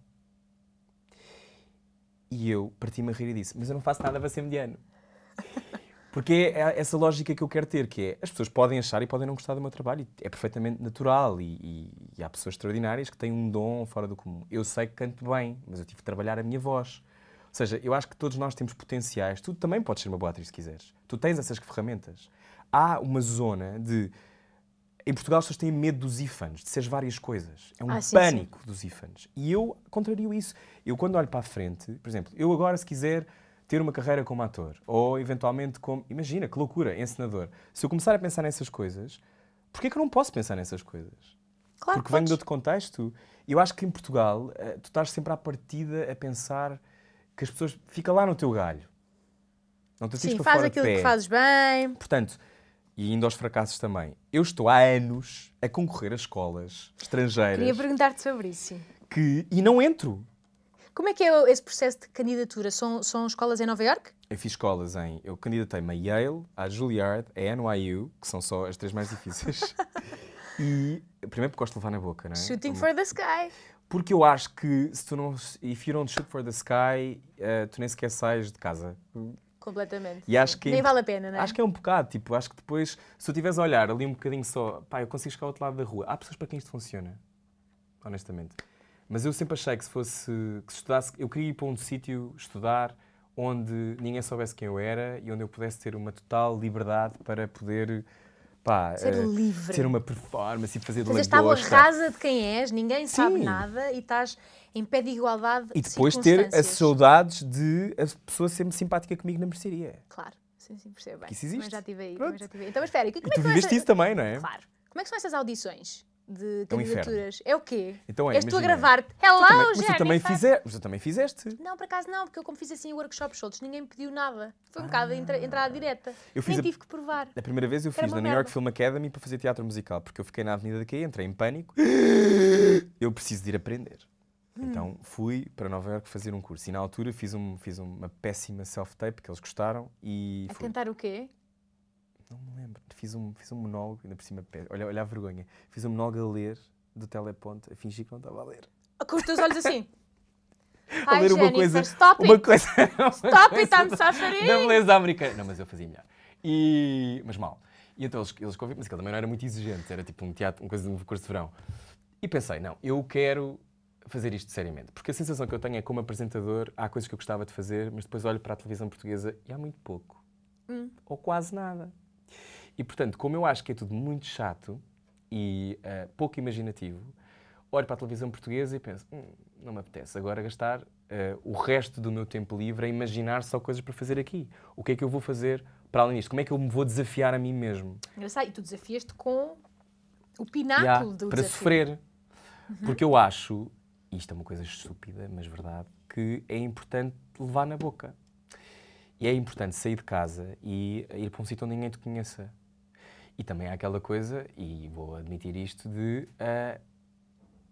E eu parti-me a rir e disse: Mas eu não faço nada para ser mediano. Porque é essa lógica que eu quero ter, que é as pessoas podem achar e podem não gostar do meu trabalho, é perfeitamente natural e, e, e há pessoas extraordinárias que têm um dom fora do comum. Eu sei que canto bem, mas eu tive que trabalhar a minha voz. Ou seja, eu acho que todos nós temos potenciais. Tu também podes ser uma boa atriz se quiseres. Tu tens essas ferramentas. Há uma zona de. Em Portugal as pessoas têm medo dos ífanes, de seres várias coisas. É um ah, sim, pânico sim. dos ífanes. E eu contrario isso. Eu, quando olho para a frente, por exemplo, eu agora, se quiser, ter uma carreira como ator, ou eventualmente como. Imagina, que loucura, encenador. Se eu começar a pensar nessas coisas, porquê é que eu não posso pensar nessas coisas? Claro, Porque venho de outro contexto. Eu acho que em Portugal, eh, tu estás sempre à partida a pensar que as pessoas. Fica lá no teu galho. Não te Sim, faz aquilo que fazes bem. Portanto, e indo aos fracassos também, eu estou há anos a concorrer a escolas estrangeiras. Queria perguntar-te sobre isso. Que, e não entro. Como é que é esse processo de candidatura? São, são escolas em Nova York? Eu fiz escolas em. Eu candidatei-me a Yale, a Juilliard, a NYU, que são só as três mais difíceis. e. Primeiro porque gosto de levar na boca, não é? Shooting for the sky. Porque eu acho que se tu não. If you don't shoot for the sky, uh, tu nem sequer sais de casa. Completamente. E acho que é Nem é, vale a pena, não é? Acho que é um bocado, tipo, acho que depois, se tu estiveres a olhar ali um bocadinho só, pá, eu consigo chegar ao outro lado da rua. Há pessoas para quem isto funciona, honestamente. Mas eu sempre achei que se fosse, que se estudasse, eu queria ir para um sítio estudar onde ninguém soubesse quem eu era e onde eu pudesse ter uma total liberdade para poder pá, ser uh, livre. Ter uma performance e fazer de Mas tábua rasa de quem és, ninguém Sim. sabe nada e estás em pé de igualdade E depois ter as saudades de a pessoa ser simpática comigo na mercearia. Claro. Sim, sim, percebo bem. Que isso existe. Mas já tive aí. já tive aí. Então, espera, como e tu é que viveste essa... isso também, não é? Claro. Como é que são essas audições? de candidaturas. É, um é o quê? Então, é, És tu a gravar-te. Hello, tu também, Mas tu também, fizer, mas tu também fizeste. Não, por acaso não, porque eu como fiz assim workshops soltos, ninguém me pediu nada. Foi um ah. bocado entra, entrada direta. Eu fiz Nem a, tive que provar. A primeira vez eu Era fiz na merda. New York Film Academy para fazer teatro musical, porque eu fiquei na Avenida daqui, entrei em pânico. Eu preciso de ir aprender. Hum. Então fui para Nova York fazer um curso e na altura fiz, um, fiz uma péssima self-tape que eles gostaram e. A cantar o quê? não me lembro. Fiz um, fiz um monólogo, ainda por cima, olha, olha a vergonha. Fiz um monólogo a ler do Teleponte, a fingir que não estava a ler. Ah, com os teus olhos assim. a ler Hi, uma, coisa, stop uma coisa. Uma stop coisa. Stop it, I'm suffering! Na beleza americana. Não, mas eu fazia melhor. E, mas mal. E então eles, eles convidam, mas aquilo também não era muito exigente, era tipo um teatro, uma coisa de um curso de verão. E pensei, não, eu quero fazer isto seriamente. Porque a sensação que eu tenho é como apresentador, há coisas que eu gostava de fazer, mas depois olho para a televisão portuguesa e há muito pouco. Hum. Ou quase nada. E portanto, como eu acho que é tudo muito chato e uh, pouco imaginativo, olho para a televisão portuguesa e penso, hum, não me apetece agora gastar uh, o resto do meu tempo livre a imaginar só coisas para fazer aqui. O que é que eu vou fazer para além disto? Como é que eu me vou desafiar a mim mesmo? Engraçado, e tu te com o pináculo yeah, do para desafio. Para sofrer. Uhum. Porque eu acho, e isto é uma coisa estúpida, mas verdade, que é importante levar na boca. E é importante sair de casa e ir para um sítio onde ninguém te conheça. E também há aquela coisa, e vou admitir isto, de uh,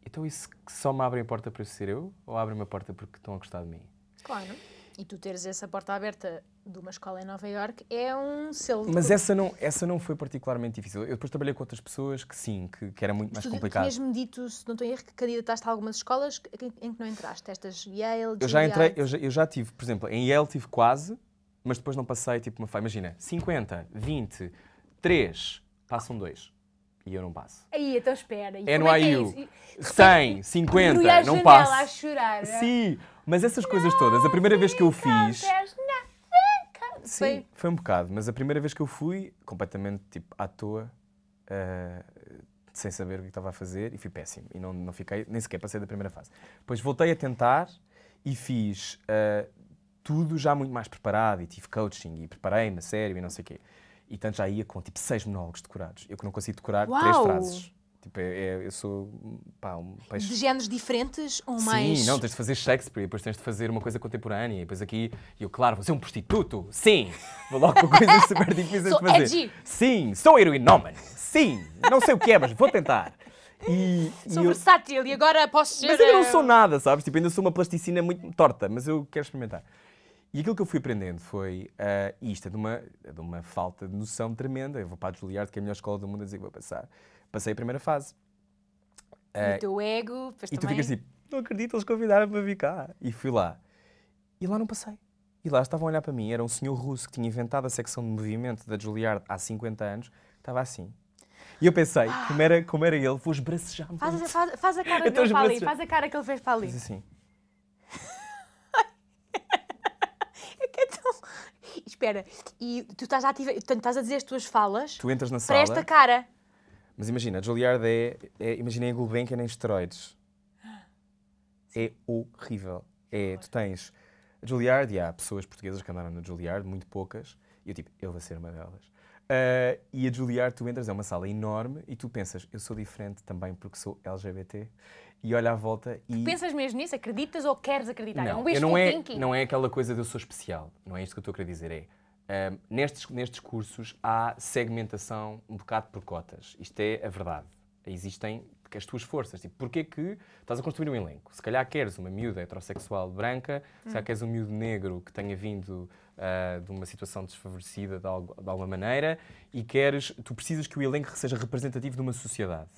então isso só me abrem a porta para ser eu ou abrem-me a porta porque estão a gostar de mim? Claro. E tu teres essa porta aberta de uma escola em Nova York é um selo. Mas essa não, essa não foi particularmente difícil. Eu depois trabalhei com outras pessoas que sim, que, que era muito mais tu, complicado. Tu mesmo dito, se não estou em erro, que candidataste a algumas escolas em que não entraste. Estas Yale, Eu já entrei, eu já, eu já tive, por exemplo, em Yale tive quase, mas depois não passei, tipo, uma imagina, 50, 20, 3, passam 2. E eu não passo. Aí, então espera. E é no IU. 100, 50, não passo. a chorar. Sim, mas essas não, coisas todas, a primeira vez que eu fiz. Sim, foi... foi um bocado, mas a primeira vez que eu fui, completamente tipo à toa, uh, sem saber o que estava a fazer, e fui péssimo. E não, não fiquei, nem sequer passei da primeira fase. Depois voltei a tentar e fiz uh, tudo já muito mais preparado, e tive coaching, e preparei-me a sério, e não sei o quê. E tanto já ia com tipo seis monólogos decorados. Eu que não consigo decorar Uau! três frases. Tipo, é, é, eu sou pá, um peixe. De géneros diferentes ou Sim, mais. Sim, não, tens de fazer Shakespeare, depois tens de fazer uma coisa contemporânea, e depois aqui, eu, claro, vou ser um prostituto. Sim! Vou logo com coisas super difíceis de fazer. Edgy. Sim, sou heroinómano. Sim, não sei o que é, mas vou tentar. E, sou e versátil eu... e agora posso ser. Mas eu não sou eh, nada, sabes? Tipo, ainda sou uma plasticina muito torta, mas eu quero experimentar. E aquilo que eu fui aprendendo foi uh, isto, é de uma, é de uma falta de noção tremenda. Eu vou para a Juilliard, que é a melhor escola do mundo, a dizer que vou passar. Passei a primeira fase. Uh, e o eh, teu ego, E também... tu ficas assim, não acredito, eles convidaram-me para vir cá. E fui lá. E lá não passei. E lá estavam a olhar para mim, era um senhor russo que tinha inventado a secção de movimento da Juilliard há 50 anos, estava assim. E eu pensei, ah! como era, como era ele, vou esbracejar-me. Faz, faz, faz, a cara que ele fez para ali, faz a cara que ele fez para ali. assim. Então, espera, e tu estás a, ativa, estás a dizer as tuas falas Tu entras na para sala. esta cara. Mas imagina, Juilliard é, é imaginei a Gulbenkian é em esteroides. É horrível. É, tu tens Juilliard, e há pessoas portuguesas que andaram no Juilliard, muito poucas, e eu tipo, eu vou ser uma delas. Uh, e a Juilliard, tu entras, é uma sala enorme, e tu pensas, eu sou diferente também porque sou LGBT, e olha à volta e. Tu pensas mesmo nisso? Acreditas ou queres acreditar? Não, é um não é, Não é aquela coisa de eu sou especial. Não é isto que eu estou a querer dizer. É. Um, nestes, nestes cursos há segmentação um bocado por cotas. Isto é a verdade. Existem as tuas forças. Tipo, porquê que estás a construir um elenco? Se calhar queres uma miúda heterossexual branca, hum. se calhar hum. queres um miúdo negro que tenha vindo uh, de uma situação desfavorecida de, algo, de alguma maneira e queres, tu precisas que o elenco seja representativo de uma sociedade.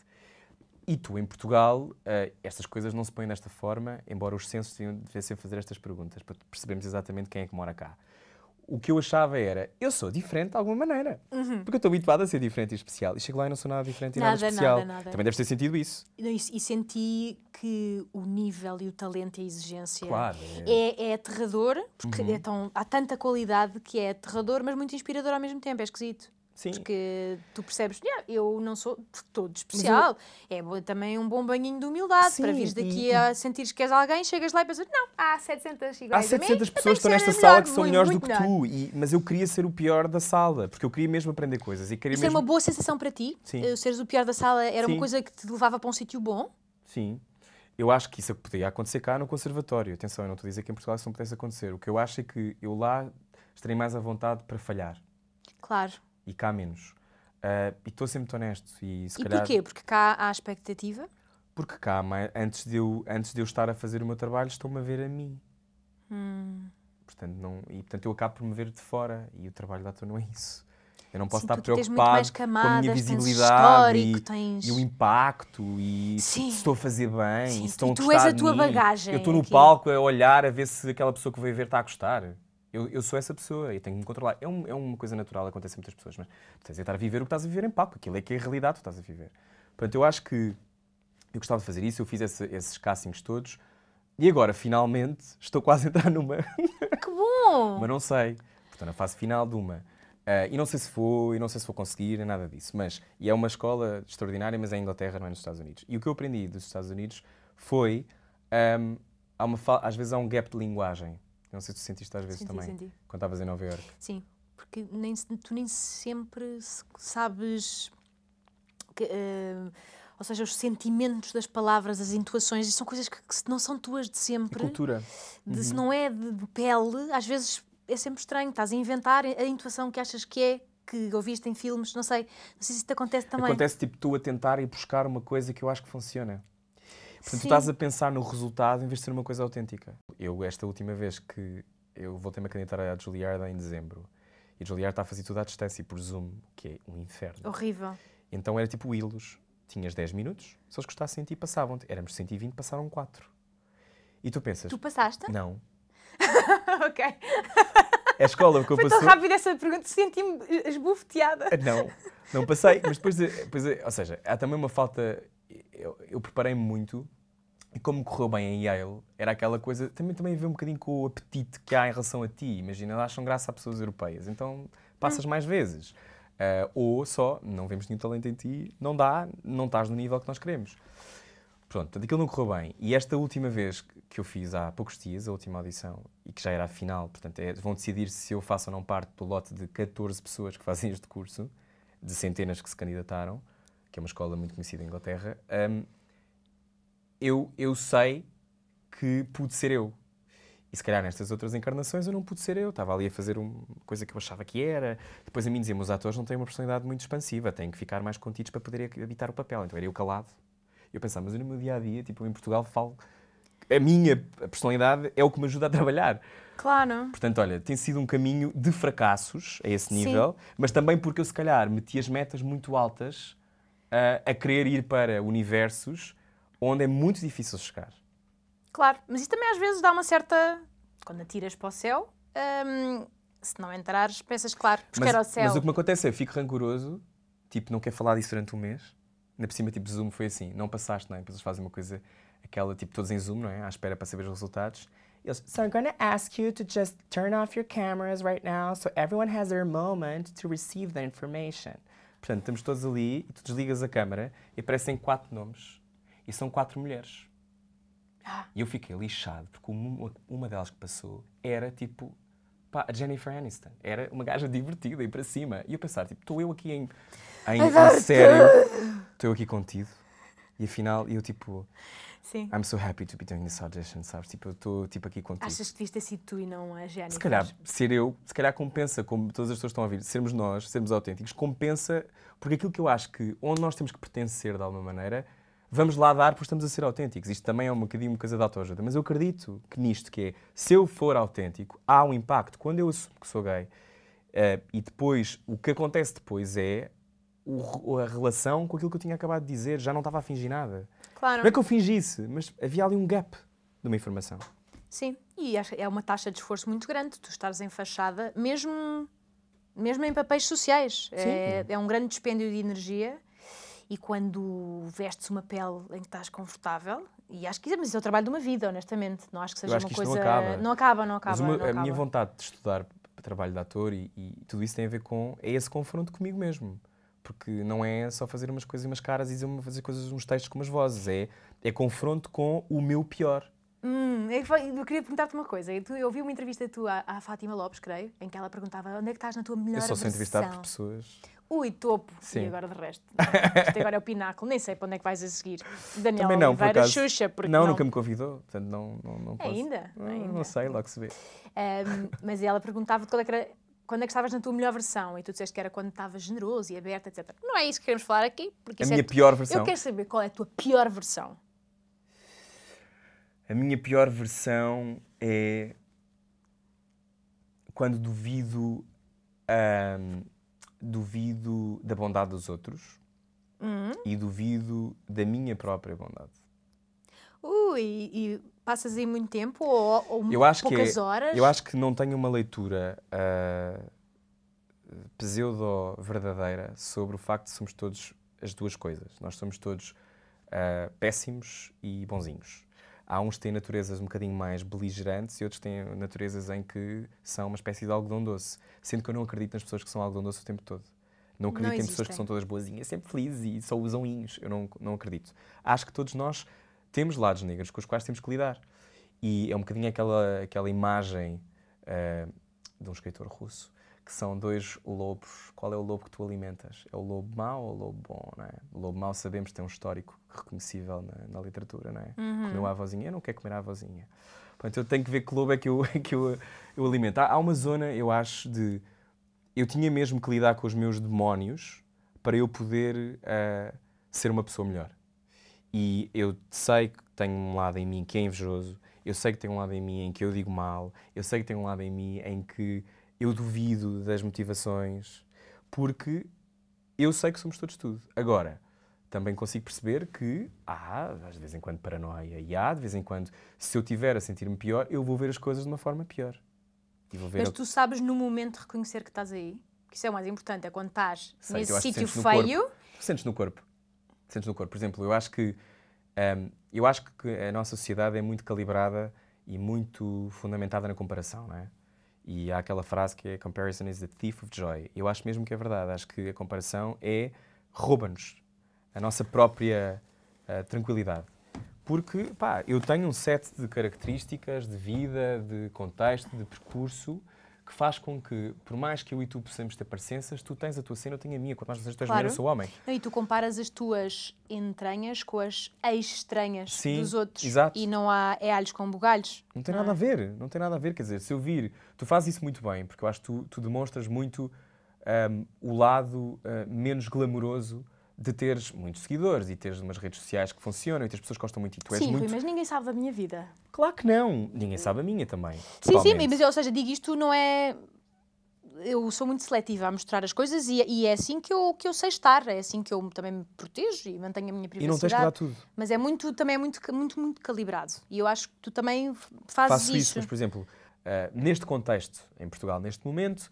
E tu, em Portugal, uh, estas coisas não se põem desta forma, embora os censos devessem fazer estas perguntas, para percebermos exatamente quem é que mora cá. O que eu achava era, eu sou diferente de alguma maneira. Uhum. Porque eu estou habituada a ser diferente e especial. E chego lá e não sou nada diferente e nada, nada especial. Nada, nada. Também deves ter sentido isso. E, e, senti que o nível e o talento e a exigência claro. É. é, é aterrador, porque uhum. é tão, há tanta qualidade que é aterrador, mas muito inspirador ao mesmo tempo. É esquisito. Sim. Porque tu percebes, yeah, eu não sou de todo especial. Eu... É também um bom banhinho de humildade Sim, para vires daqui e... a sentires que és alguém, chegas lá e pensas, não, há 700 iguais Há 700 mim, pessoas que estão nesta sala que são melhores do que melhor. tu, e, mas eu queria ser o pior da sala, porque eu queria mesmo aprender coisas. E queria Isso é mesmo... era uma boa sensação para ti? Sim. Eh, seres o pior da sala era Sim. uma coisa que te levava para um sítio bom? Sim. Eu acho que isso é podia acontecer cá no conservatório. Atenção, eu não estou a dizer que em Portugal isso não pudesse acontecer. O que eu acho é que eu lá estarei mais à vontade para falhar. Claro e cá menos. Uh, e estou sempre honesto. E, se e calhar, porquê? Porque cá há expectativa? Porque cá, mas antes de eu, antes de eu estar a fazer o meu trabalho, estão-me a ver a mim. Hum. Portanto, não, e portanto eu acabo por me ver de fora e o trabalho da tua não é isso. Eu não posso Sim, estar preocupado camadas, com a minha visibilidade e, tens... e, o impacto e Sim. se estou a fazer bem. Sim, e se estão tu, a tu és a tua bagagem. Eu estou no aqui. palco a olhar a ver se aquela pessoa que veio ver está a gostar. Eu, eu sou essa pessoa e tenho que me controlar. É, um, é, uma coisa natural, acontece a muitas pessoas, mas tu tens de estar a viver o que estás a viver em palco. Aquilo é que é a realidade que estás a viver. Portanto, eu acho que eu gostava de fazer isso, eu fiz esse, esses castings todos e agora, finalmente, estou quase a entrar numa. Que bom! mas não sei. Estou na fase final de uma. Uh, e não sei se vou, e não sei se vou conseguir, nada disso. Mas, e é uma escola extraordinária, mas é em Inglaterra, não é nos Estados Unidos. E o que eu aprendi dos Estados Unidos foi, um, ah, há uma, às vezes há um gap de linguagem. Não sei se tu sentiste às vezes senti, também, senti. quando estavas em Nova Iorque. Sim, porque nem, tu nem sempre sabes. Que, uh, ou seja, os sentimentos das palavras, as intuações, são coisas que, que não são tuas de sempre. cultura. De, uhum. Se não é de, de pele, às vezes é sempre estranho. Estás a inventar a intuação que achas que é, que ouviste em filmes, não sei. Não sei se isso te acontece também. Acontece tipo tu a tentar e buscar uma coisa que eu acho que funciona. Portanto, tu estás a pensar no resultado em vez de ser uma coisa autêntica. Eu, esta última vez que eu voltei-me a candidatar à Juilliard em dezembro, e a Juilliard está a fazer tudo à distância e por Zoom, que é um inferno. Horrível. Então era tipo hilos. Tinhas 10 minutos, se eles gostassem de ti, passavam-te. Éramos 120, passaram 4. E tu pensas... Tu passaste? Não. ok. É a escola que eu Foi tão rápida essa pergunta, senti-me esbufeteada. Não, não passei, mas depois, depois... Ou seja, há também uma falta eu, eu preparei-me muito e como correu bem em Yale, era aquela coisa. Também, também ver um bocadinho com o apetite que há em relação a ti. Imagina, elas acham graça a pessoas europeias, então passas hum. mais vezes. Uh, ou só, não vemos nenhum talento em ti, não dá, não estás no nível que nós queremos. Pronto, aquilo não correu bem. E esta última vez que eu fiz há poucos dias, a última audição, e que já era a final, portanto, é, vão decidir se eu faço ou não parte do lote de 14 pessoas que fazem este curso, de centenas que se candidataram que é uma escola muito conhecida em Inglaterra, um, eu, eu sei que pude ser eu. E se calhar nestas outras encarnações eu não pude ser eu. Estava ali a fazer uma coisa que eu achava que era. Depois a mim diziam, os atores não têm uma personalidade muito expansiva, têm que ficar mais contidos para poder habitar o papel. Então era eu calado. Eu pensava, mas eu no meu dia a dia, tipo, em Portugal falo. A minha personalidade é o que me ajuda a trabalhar. Claro. Portanto, olha, tem sido um caminho de fracassos a esse nível, Sim. mas também porque eu, se calhar, meti as metas muito altas uh, a querer ir para universos onde é muito difícil chegar. Claro, mas isso também às vezes dá uma certa. Quando atiras para o céu, hum, se não entrares, pensas, claro, buscar ao céu. Mas o que me acontece é, eu fico rancoroso, tipo, não quero falar disso durante um mês. Na por cima, tipo, Zoom foi assim, não passaste, não é? Pessoas fazem uma coisa, aquela, tipo, todos em Zoom, não é? À espera para saber os resultados. E eles, so I'm gonna ask you to just turn off your cameras right now so everyone has their moment to receive the information. Portanto, estamos todos ali e tu desligas a câmara e aparecem quatro nomes e são quatro mulheres. Ah. E eu fiquei lixado porque uma, uma delas que passou era tipo pá, a Jennifer Aniston. Era uma gaja divertida e para cima. E eu pensar, tipo, estou eu aqui em, em, em sério, estou eu aqui contido. E afinal, eu tipo, Sim. I'm so happy to be doing this audition, sabes? Tipo, eu estou tipo, aqui contigo. Achas que devias ter sido tu e não a Jennifer? Se calhar, ser eu, se calhar compensa, como todas as pessoas estão a ouvir, sermos nós, sermos autênticos, compensa, porque aquilo que eu acho que, onde nós temos que pertencer de alguma maneira, vamos lá dar porque estamos a ser autênticos. Isto também é um bocadinho uma coisa de autoajuda, mas eu acredito que nisto que é, se eu for autêntico, há um impacto. Quando eu assumo que sou gay, uh, e depois, o que acontece depois é o, a relação com aquilo que eu tinha acabado de dizer, já não estava a fingir nada. Claro. Não é que eu fingisse, mas havia ali um gap de uma informação. Sim, e é uma taxa de esforço muito grande tu estares em fachada, mesmo, mesmo em papéis sociais. É, é, um grande dispêndio de energia e quando vestes uma pele em que estás confortável, e acho que isso é, é o trabalho de uma vida, honestamente. Não acho que seja acho uma que coisa. Não acaba. não acaba, não acaba. Mas uma, não a minha vontade de estudar trabalho de ator e, e tudo isso tem a ver com é esse confronto comigo mesmo. Porque não é só fazer umas coisas umas caras e fazer coisas, uns textos com umas vozes. É, é confronto com o meu pior. Hum, é eu queria perguntar-te uma coisa. Eu ouvi uma entrevista tua à, à Fátima Lopes, creio, em que ela perguntava onde é que estás na tua melhor versão. Eu só sou entrevistado por pessoas. Ui, topo. Sim. E agora de resto. Isto agora é o pináculo. Nem sei para onde é que vais a seguir. Daniel Também não, Oliveira, por acaso, Xuxa. Porque não, não, nunca me convidou. Portanto, não, não, não posso. Ainda? Não, ainda. não sei, logo se vê. Um, mas ela perguntava-te qual é que era quando é que estavas na tua melhor versão? E tu disseste que era quando estavas generoso e aberto, etc. Não é isso que queremos falar aqui. Porque a é minha é pior tu... versão. Eu quero saber qual é a tua pior versão. A minha pior versão é quando duvido, hum, duvido da bondade dos outros hum? e duvido da minha própria bondade uh, e, e passas aí muito tempo ou, ou eu acho poucas que, é, horas? Eu acho que não tenho uma leitura uh, pseudo-verdadeira sobre o facto de somos todos as duas coisas. Nós somos todos uh, péssimos e bonzinhos. Há uns que têm naturezas um bocadinho mais beligerantes e outros têm naturezas em que são uma espécie de algodão doce. Sendo que eu não acredito nas pessoas que são algodão doce o tempo todo. Não acredito não em pessoas que são todas boazinhas, sempre felizes e só usam inhos. Eu não, não acredito. Acho que todos nós temos lados negros com os quais temos que lidar. E é um bocadinho aquela, aquela imagem uh, de um escritor russo, que são dois lobos. Qual é o lobo que tu alimentas? É o lobo mau ou o lobo bom? Não é? O lobo mau, sabemos, tem um histórico reconhecível na, na literatura. Não é? Uhum. Comeu a avózinha, eu não quero comer a avózinha. Portanto, eu tenho que ver que lobo é que eu, é que eu, eu alimento. Há, há uma zona, eu acho, de. Eu tinha mesmo que lidar com os meus demónios para eu poder uh, ser uma pessoa melhor. E eu sei que tenho um lado em mim que é invejoso, eu sei que tenho um lado em mim em que eu digo mal, eu sei que tenho um lado em mim em que eu duvido das motivações, porque eu sei que somos todos tudo. Agora, também consigo perceber que há, de vez em quando, paranoia, e há, de vez em quando, se eu tiver a sentir-me pior, eu vou ver as coisas de uma forma pior. Mas tu sabes no momento reconhecer que estás aí? Que isso é o mais importante, é quando estás Sei, nesse sítio feio. Sentes no corpo sentes no corpo. Por exemplo, eu acho que um, eu acho que a nossa sociedade é muito calibrada e muito fundamentada na comparação, não é? E há aquela frase que é comparison is the thief of joy. Eu acho mesmo que é verdade. Acho que a comparação é rouba-nos a nossa própria uh, tranquilidade. Porque, pá, eu tenho um set de características, de vida, de contexto, de percurso que faz com que, por mais que eu e tu possamos ter parecenças, tu tens a tua cena, eu tenho a minha. Quanto mais vocês tens claro. mulher, eu sou homem. E tu comparas as tuas entranhas com as estranhas Sim, dos outros. Exato. E não há é alhos com bugalhos. Não tem não nada é? a ver, não tem nada a ver. Quer dizer, se eu vir, tu fazes isso muito bem, porque eu acho que tu, tu demonstras muito um, o lado uh, menos glamouroso de teres muitos seguidores e teres umas redes sociais que funcionam e teres pessoas que gostam muito e tu és sim, muito... Sim, mas ninguém sabe da minha vida. Claro que não. Ninguém sabe a minha também. Sim, sim, mas ou seja, digo isto não é... Eu sou muito seletiva a mostrar as coisas e, é, e, é assim que eu, que eu sei estar, é assim que eu também me protejo e mantenho a minha privacidade. E não tens que dar tudo. Mas é muito, também é muito, muito, muito calibrado. E eu acho que tu também fazes Faço isso. isso, mas por exemplo, uh, neste contexto, em Portugal, neste momento, uh,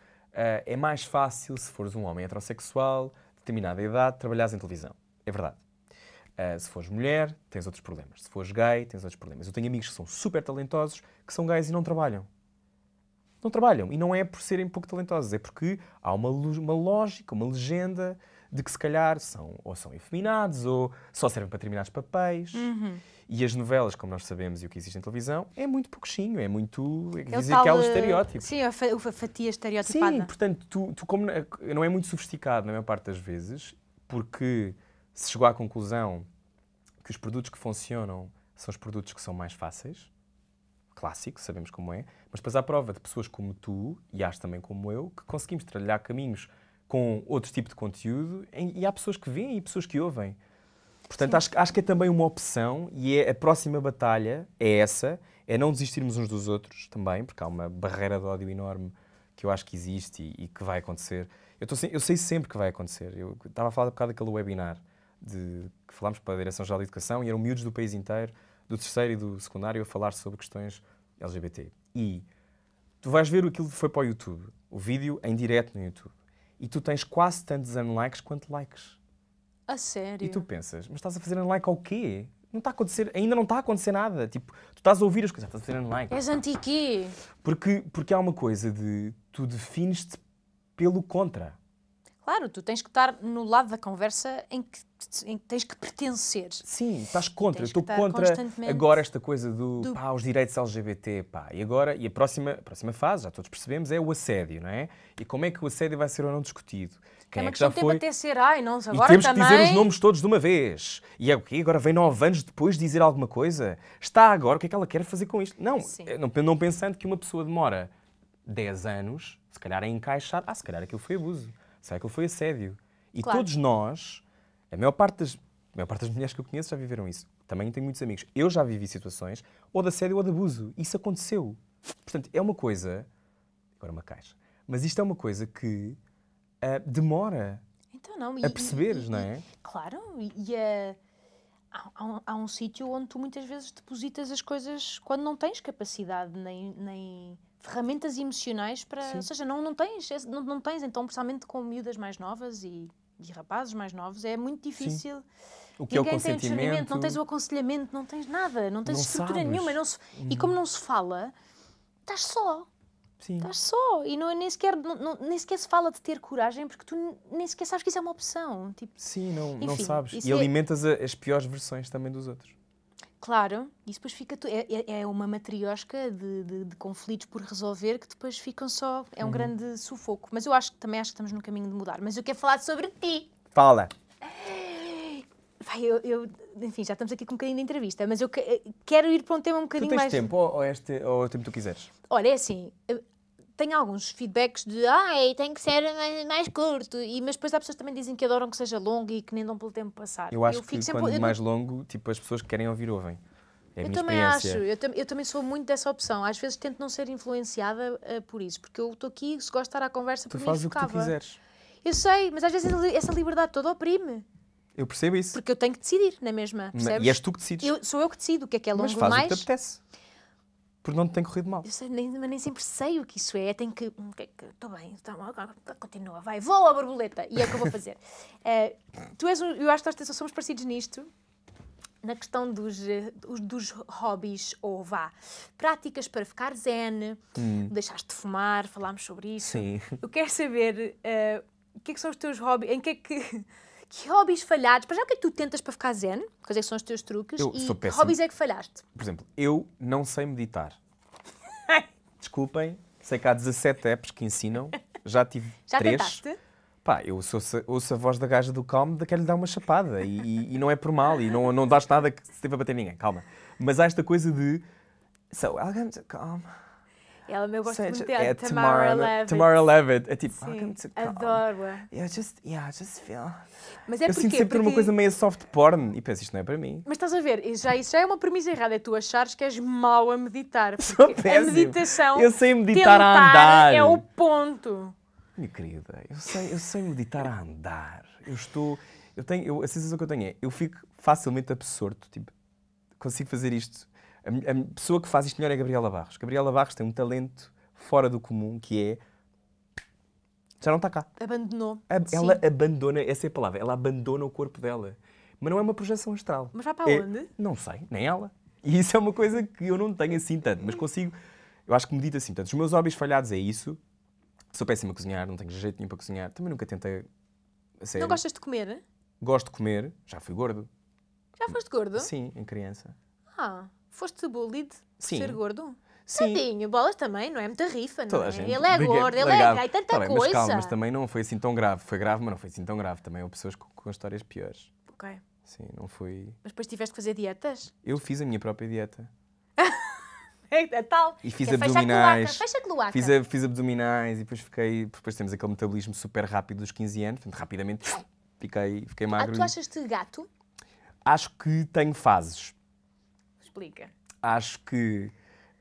é mais fácil se fores um homem heterossexual determinada idade, trabalhares em televisão. É verdade. Uh, se fores mulher, tens outros problemas. Se fores gay, tens outros problemas. Eu tenho amigos que são super talentosos, que são gays e não trabalham. Não trabalham. E não é por serem pouco talentosos, é porque há uma, uma lógica, uma legenda de que se calhar são ou são efeminados ou só servem para determinados papéis. Uhum. E as novelas, como nós sabemos e o que existe em televisão, é muito pouquinho, é muito. É dizer tal, que há um estereótipo. Sim, a, fatia estereotipada. Sim, portanto, tu, tu como não é muito sofisticado na maior parte das vezes, porque se chegou à conclusão que os produtos que funcionam são os produtos que são mais fáceis, clássico, sabemos como é, mas depois há prova de pessoas como tu, e acho também como eu, que conseguimos trilhar caminhos com outro tipo de conteúdo e há pessoas que veem e pessoas que ouvem. Portanto, acho, acho que é também uma opção e é a próxima batalha é essa, é não desistirmos uns dos outros também, porque há uma barreira de ódio enorme que eu acho que existe e, e que vai acontecer. Eu, tô, eu sei sempre que vai acontecer. Eu estava a falar um bocado daquele webinar de, que falámos para a Direção-Geral de Educação e eram miúdos do país inteiro, do terceiro e do secundário, a falar sobre questões LGBT. E tu vais ver aquilo que foi para o YouTube, o vídeo em direto no YouTube e tu tens quase tantos unlikes quanto likes. A sério? E tu pensas, mas estás a fazer unlike ao quê? Não está a acontecer, ainda não está a acontecer nada. Tipo, tu estás a ouvir as coisas, estás a fazer unlike. És antiquê. Porque, porque há uma coisa de, tu defines-te pelo contra. Claro, tu tens que estar no lado da conversa em que em que tens que pertencer. Sim, estás contra. Estou contra agora esta coisa do, do... Pá, os direitos LGBT, pá. E agora, e a próxima, a próxima fase, já todos percebemos, é o assédio, não é? E como é que o assédio vai ser ou não discutido? É Quem é, é que já foi? Até ser, ai, não, agora e temos também... que dizer os nomes todos de uma vez. E é o quê? Agora vem nove anos depois dizer alguma coisa? Está agora, o que é que ela quer fazer com isto? Não, não, não pensando que uma pessoa demora dez anos, se calhar a encaixar, ah, se calhar aquilo foi abuso, se calhar aquilo foi assédio. E claro. todos nós a maior parte das, a maior parte das mulheres que eu conheço já viveram isso. Também tenho muitos amigos. Eu já vivi situações ou de assédio ou de abuso. Isso aconteceu. Portanto, é uma coisa. Agora uma caixa. Mas isto é uma coisa que uh, demora então, não, e, a perceberes, e, e, não é? Claro, e a. Uh há, um, há um sítio onde tu muitas vezes depositas as coisas quando não tens capacidade nem, nem ferramentas emocionais para. Ou seja, não, não, tens, não, não tens, então, principalmente com miúdas mais novas e de rapazes mais novos, é muito difícil. Sim. O que Ninguém é o tem discernimento, não tens o aconselhamento, não tens nada, não tens não estrutura sabes. nenhuma. Não se... E como não se fala, estás só. Sim. Estás só e não, é nem, sequer, não, nem sequer se fala de ter coragem porque tu nem sequer sabes que isso é uma opção. Tipo, Sim, não, Enfim, não sabes. E é alimentas é... as piores versões também dos outros. Claro, isso depois fica. É, é, é uma matriosca de, de, de, conflitos por resolver que depois ficam só. É um uhum. grande sufoco. Mas eu acho que também acho que estamos no caminho de mudar. Mas eu quero falar sobre ti. Fala. Vai, eu, eu, enfim, já estamos aqui com um bocadinho de entrevista, mas eu eh, quero ir para um tema um bocadinho mais. Tu tens mais... tempo ou, ou, é este, ou é o tempo que tu quiseres? Olha, é assim, eh, tenho alguns feedbacks de ai, tem que ser mais, mais curto, e, mas depois há pessoas que também dizem que adoram que seja longo e que nem dão pelo tempo passar. Eu acho eu que sempre, quando mais longo, tipo, as pessoas que querem ouvir ouvem. É eu também acho, eu, eu, também sou muito dessa opção. Às vezes tento não ser influenciada uh, por isso, porque eu estou aqui, se gosto de estar à conversa, tu por fazes mim, o que focava. tu quiseres. Eu sei, mas às vezes essa liberdade toda oprime. Eu percebo isso. Porque eu tenho que decidir, na mesma, percebes? E és tu que decides. Eu, sou eu que decido o que é que é longo mas faz mais. O que te apetece. Porque não tem corrido mal. Eu sei, nem, mas nem sempre sei o que isso é. Tenho que. Hum, Estou é bem, tá, tá, continua, vai, vou à borboleta. E é o que eu vou fazer. uh, tu és um, eu acho que nós somos parecidos nisto, na questão dos, eh, dos hobbies ou vá, práticas para ficar zen, hum. deixaste de fumar, falámos sobre isso. Sim. Eu quero saber uh, o que, é que são os teus hobbies, em que é que. Que hobbies falhados? Para já, o que é que tu tentas para ficar zen? Quais é são os teus truques? Eu e sou hobbies é que falhaste? Por exemplo, eu não sei meditar. Desculpem, sei que há 17 apps que ensinam. Já tive já três. Tentaste? Pá, eu sou, ouço a voz da gaja do calmo da quero lhe dar uma chapada. E, e, não é por mal, e não, não dás nada que se a bater ninguém, calma. Mas há esta coisa de. So, welcome to calm. Ela, me gosta muito dela. É, Tamara, Levitt. Tamara Levitt. É tipo, Sim, welcome to Adoro-a. Yeah, just, yeah, just feel. Mas é eu porque, sinto sempre porque... uma coisa meio soft porn e penso, isto não é para mim. Mas estás a ver, isso já, isso já é uma premissa errada. É tu achares que és mau a meditar. Sou A meditação. Eu sei meditar a andar. É o ponto. Minha querida, eu sei, eu sei meditar a andar. Eu estou. Eu tenho, eu, a sensação que eu tenho é, eu fico facilmente absorto. Tipo, consigo fazer isto a, pessoa que faz isto melhor é Gabriela Barros. Gabriela Barros tem um talento fora do comum que é já não está cá. Abandonou. A, ela abandona, essa é a palavra, ela abandona o corpo dela. Mas não é uma projeção astral. Mas vai para é, onde? Não sei, nem ela. E isso é uma coisa que eu não tenho assim tanto, mas consigo, eu acho que medito assim tanto. Os meus hobbies falhados é isso. Sou péssima a cozinhar, não tenho jeito nenhum para cozinhar. Também nunca tentei. Não gostas de comer? Gosto de comer, já fui gordo. Já foste gordo? Sim, em criança. Ah. Foste bullied Sim. por ser gordo? Sim. Tadinho, bolas também, não é muita rifa, não Toda é? Gente, ele é gordo, ele é Há gay, tanta tá bem, coisa. Mas, calma, mas também não foi assim tão grave. Foi grave, mas não foi assim tão grave. Também houve pessoas com, com histórias piores. Ok. Sim, não foi. Mas depois tiveste que fazer dietas? Eu fiz a minha própria dieta. É, é tal. E fiz é abdominais. Fecha a cloaca. Fiz, a, fiz abdominais e depois fiquei. Depois temos aquele metabolismo super rápido dos 15 anos, portanto, rapidamente fiquei, fiquei magro. Ah, tu achas-te gato? Acho que tenho fases. Explica. Acho que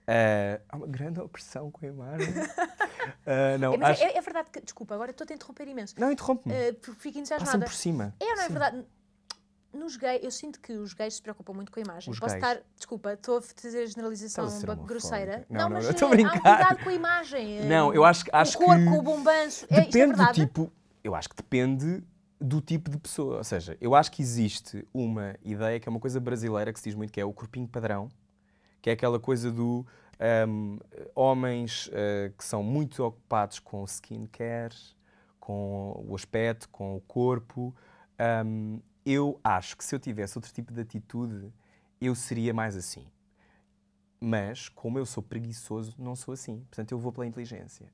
uh, há uma grande opressão com a imagem. uh, não, é, é, acho... é, é, verdade que, desculpa, agora estou a interromper imenso. Não, interrompe-me. Uh, Fico entusiasmada. por cima. É, não é Sim. é verdade nos gays, eu sinto que os gays se preocupam muito com a imagem. Os Posso gays. estar, desculpa, estou a fazer generalização a grosseira. Não, não, não mas não, é, há um cuidado com a imagem. Não, eu acho, acho o corpo, que. O corpo, o bombanço. É, depende é, é do tipo. Eu acho que depende do tipo de pessoa. Ou seja, eu acho que existe uma ideia que é uma coisa brasileira que se diz muito, que é o corpinho padrão, que é aquela coisa do um, homens uh, que são muito ocupados com skincare, com o aspecto, com o corpo. Um, eu acho que se eu tivesse outro tipo de atitude, eu seria mais assim. Mas, como eu sou preguiçoso, não sou assim. Portanto, eu vou pela inteligência.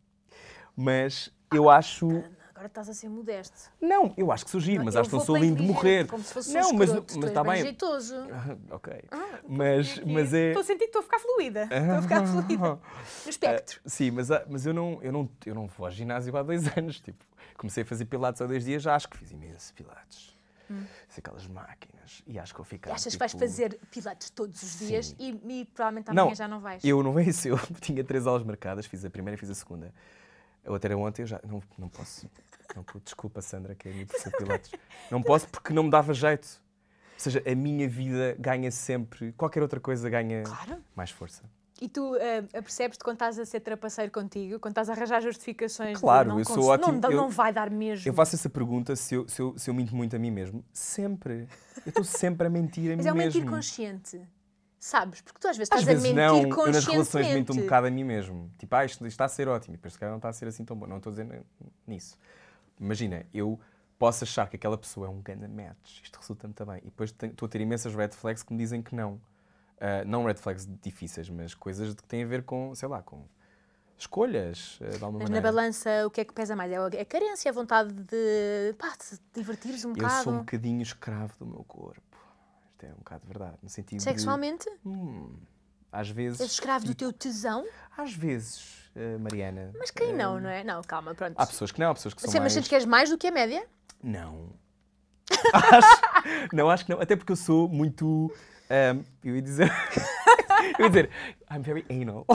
Mas eu ah, acho Agora estás a ser modesto. Não, eu acho que sugiro, mas acho que não sou lindo de morrer. Como se fosse não, um mas, escroto, mas, está bem. jeitoso. Ah, ok. Ah, então mas, mas é. Estou a sentir que estou a ficar fluida. Estou a ficar fluida. No espectro. Ah, sim, mas, ah, mas eu, não, eu, não, eu não vou ao ginásio há dois anos. Tipo, comecei a fazer pilates há dois dias, já acho que fiz imenso pilates. Hum. aquelas máquinas. E acho que eu ficar. E achas tipo... que vais tipo, fazer pilates todos os Sim. dias e, e provavelmente amanhã não, já não vais? Eu não venho eu tinha três aulas marcadas, fiz a primeira e fiz a segunda. Eu até ontem eu já. Não, não posso. Não, desculpa, Sandra, que é a minha professora Pilates. Não posso porque não me dava jeito. Ou seja, a minha vida ganha sempre. Qualquer outra coisa ganha claro. mais força. E tu uh, eh, percebes-te quando estás a ser trapaceiro contigo, quando estás a arranjar justificações claro, não eu sou ótimo. Não, eu, não vai dar mesmo. Eu faço essa pergunta se eu, se eu, se eu minto muito a mim mesmo. Sempre. Eu estou sempre a mentir a Mas mim mesmo. Mas é um mentir consciente. Sabes? Porque tu às vezes às estás vezes a mentir não, conscientemente. Eu nas relações minto um bocado a mim mesmo. Tipo, ah, isto, está a ser ótimo, e que não está a ser assim tão bom. Não estou a dizer nisso. Imagina, eu posso achar que aquela pessoa é um grande match, isto resulta-me também. E depois estou a ter imensas red flags que me dizem que não. Uh, não red flags difíceis, mas coisas que têm a ver com, sei lá, com escolhas, ah, de alguma Mas maneira. na balança, o que é que pesa mais? É, é a carência, a vontade de, pá, de se um eu bocado? Eu sou um bocadinho escravo do meu corpo. Isto é um bocado verdade. No sentido Sexualmente? De, hum, às vezes. És escravo do teu tesão? Às vezes, uh, Mariana. Mas quem uh, não, eh, não é? Não, calma, pronto. Há pessoas que não, há pessoas que são você mais... Mas sentes que és mais do que a média? Não. acho, não, acho que não. Até porque eu sou muito... Um, ehm, eu ia dizer... eu ia dizer, I'm very anal.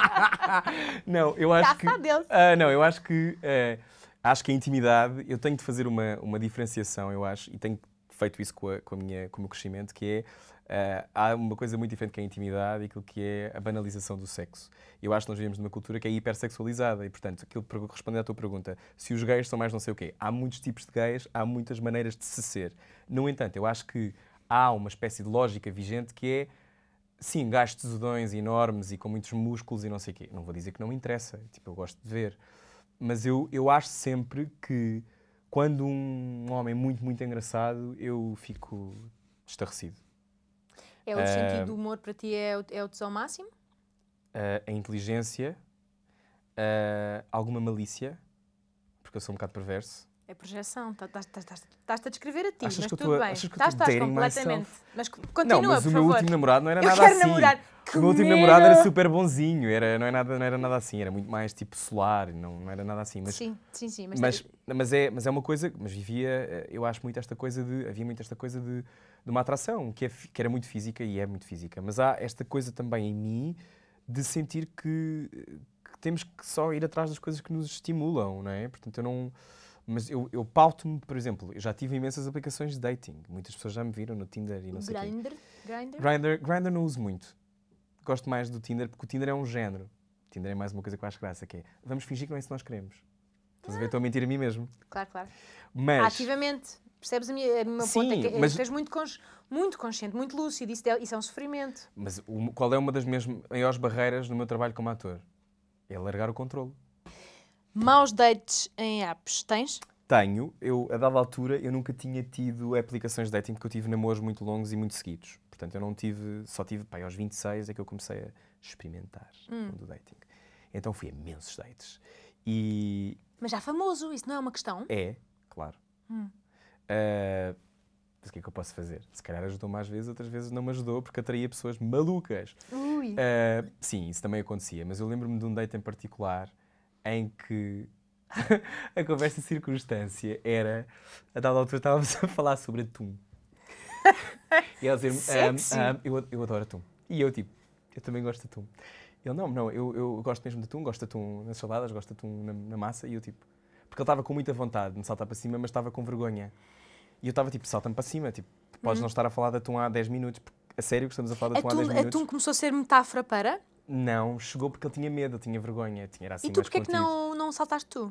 não, eu acho Graças que... a Deus. Uh, não, eu acho que... Eh, acho que a intimidade... Eu tenho de fazer uma, uma diferenciação, eu acho, e tenho que feito isso com, a, com, a minha, com o meu crescimento, que é uh, há uma coisa muito diferente que é a intimidade e aquilo que é a banalização do sexo. Eu acho que nós vivemos numa cultura que é hipersexualizada e, portanto, aquilo para responder à tua pergunta, se os gays são mais não sei o quê, há muitos tipos de gays, há muitas maneiras de se ser. No entanto, eu acho que há uma espécie de lógica vigente que é sim, gajos tesudões enormes e com muitos músculos e não sei o quê. Não vou dizer que não me interessa, tipo, eu gosto de ver. Mas eu, eu acho sempre que quando um homem muito, muito engraçado, eu fico estarrecido. É o uh, sentido ah, do humor para ti é, o, é o tesão máximo? Uh, a inteligência, uh, alguma malícia, porque eu sou um bocado perverso, é projeção, estás-te tá, tá, tá, a descrever a ti, achas mas que tudo a, bem. Achas que estás, estás completamente. Mas continua, não, mas por o meu último namorado não era nada assim. Namorar. Que o meu último namorado era super bonzinho, era, não, é nada, não era nada assim, era muito mais tipo solar, não, não era nada assim. Mas, sim, sim, sim. Mas, mas, mas, é, mas é uma coisa, mas vivia, eh, eu acho muito esta coisa de, havia muito esta coisa de, de uma atração, que, é, que era muito física e é muito física. Mas há esta coisa também em mim de sentir que, que temos que só ir atrás das coisas que nos estimulam, não é? Portanto, eu não mas eu, eu pauto-me, por exemplo, eu já tive imensas aplicações de dating. Muitas pessoas já me viram no Tinder e não sei Grindr? Grindr? Grindr? Grindr não uso muito. Gosto mais do Tinder, porque o Tinder é um género. O Tinder é mais uma coisa que eu acho graça, que é vamos fingir que não é isso que nós queremos. Estás a ver? Ah. Estou a mentir a mim mesmo. Claro, claro. Mas... Ativamente. Percebes a minha, a minha Sim, ponta? Que é, mas... Estás muito, cons... muito consciente, muito lúcido. Isso, é, isso é um sofrimento. Mas o, qual é uma das minhas maiores barreiras no meu trabalho como ator? É largar o controle. Maus dates em apps, tens? Tenho. Eu, a dada altura, eu nunca tinha tido aplicações de dating, porque eu tive namoros muito longos e muito seguidos. Portanto, eu não tive, só tive, pá, aos 26 é que eu comecei a experimentar hum. o dating. Então fui a imensos dates. E... Mas já é famoso, isso não é uma questão? É, claro. Hum. Uh, mas o que é que eu posso fazer? Se calhar ajudou-me às vezes, outras vezes não me ajudou, porque atraía pessoas malucas. Ui. Uh, sim, isso também acontecia. Mas eu lembro-me de um date em particular em que a conversa de circunstância era, a dada altura estávamos a falar sobre atum. e ela dizia um, um, eu, eu adoro atum. E eu tipo, eu também gosto de atum. Ele, não, não, eu, eu gosto mesmo de atum, gosto de atum nas saladas, gosto de atum na, na massa. E eu tipo, porque ele estava com muita vontade de me saltar para cima, mas estava com vergonha. E eu estava tipo, salta-me para cima, tipo, podes uhum. não estar a falar de atum há 10 minutos, porque a sério que estamos a falar de atum, atum há 10 minutos. Atum começou a ser metáfora para? Não, chegou porque ele tinha medo, tinha vergonha, tinha era assim E tu porquê é que não, não saltaste tu?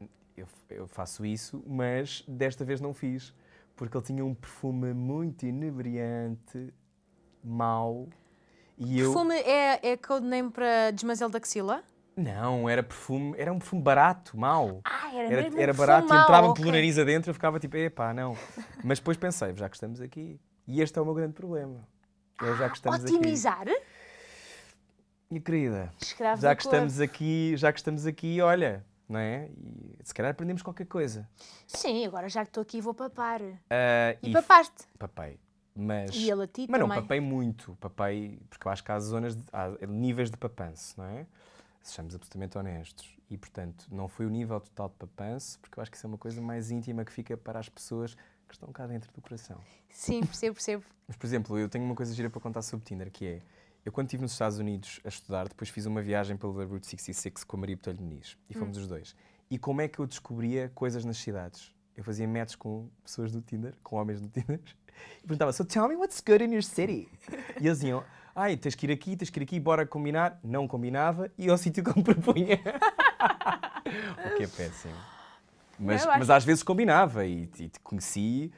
Uh, eu, eu, faço isso, mas desta vez não fiz, porque ele tinha um perfume muito inebriante, mau, e eu... Perfume é, é codename para desmazel da axila? Não, era perfume, era um perfume barato, mau. Ah, era, era mesmo Era um barato mau, e entrava okay. pelo nariz adentro, eu ficava tipo, epá, não. mas depois pensei, já que estamos aqui, e este é o meu grande problema. Eu é já que estamos ah, otimizar? Aqui, minha querida, Escravo já que corpo. estamos aqui, já que estamos aqui, olha, não é? E, se calhar aprendemos qualquer coisa. Sim, agora já que estou aqui vou papar. Uh, e, e papaste. papai Mas, e ele a ti mas não papai papei muito, papei, porque eu acho que há zonas, de, há níveis de papança não é? Sejamos absolutamente honestos. E, portanto, não foi o nível total de papança porque eu acho que isso é uma coisa mais íntima que fica para as pessoas que estão cá dentro do coração. Sim, percebo, percebo. Mas, por exemplo, eu tenho uma coisa gira para contar sobre Tinder, que é eu, quando estive nos Estados Unidos a estudar, depois fiz uma viagem pela Route 66 com a Maria Botelho Muniz. E fomos hum. os dois. E como é que eu descobria coisas nas cidades? Eu fazia matches com pessoas do Tinder, com homens do Tinder. E perguntava, so tell me what's good in your city. e eles iam, ai, tens que ir aqui, tens que ir aqui, bora combinar. Não combinava e ao sítio que me propunha. o que é péssimo. Mas, mas às vezes combinava e, e te conheci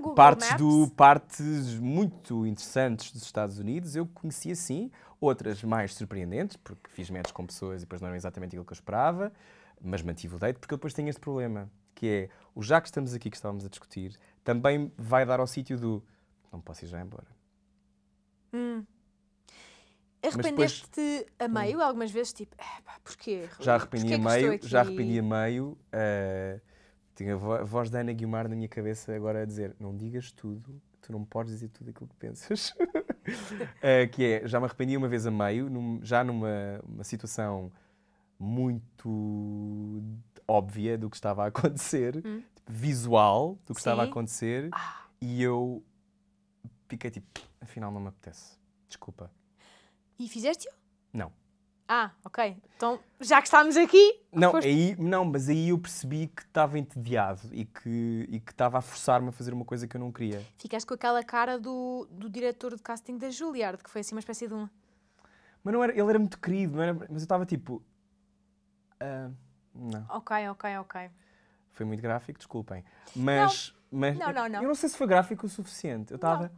Google partes Maps? Do, partes muito interessantes dos Estados Unidos eu conhecia sim, outras mais surpreendentes, porque fiz metas com pessoas e depois não era exatamente aquilo que eu esperava, mas mantive o date, porque eu depois tenho este problema, que é, o já que estamos aqui, que estávamos a discutir, também vai dar ao sítio do não posso ir já embora. Hum. Arrependeste-te depois... a meio hum. algumas vezes? Tipo, ah, pá, porquê? Já arrependi porquê a meio, já arrependi a meio. Uh tinha a voz da Ana Guiomar na minha cabeça agora a dizer: Não digas tudo, tu não podes dizer tudo aquilo que pensas. uh, que é, já me arrependi uma vez a meio, num, já numa situação muito óbvia do que estava a acontecer, hum. tipo, visual do que Sim. estava a acontecer, ah. e eu fiquei tipo: Afinal, não me apetece, desculpa. E fizeste-o? Ah, ok. Então, já que estamos aqui. Não, foste... aí, não mas aí eu percebi que estava entediado e que e estava a forçar-me a fazer uma coisa que eu não queria. Ficaste com aquela cara do, do diretor de casting da Juilliard, que foi assim uma espécie de um. Mas não era, ele era muito querido, era, mas eu estava tipo. Uh, não. Ok, ok, ok. Foi muito gráfico, desculpem. Mas. Não. mas não, não, não. Eu não sei se foi gráfico o suficiente. Eu estava.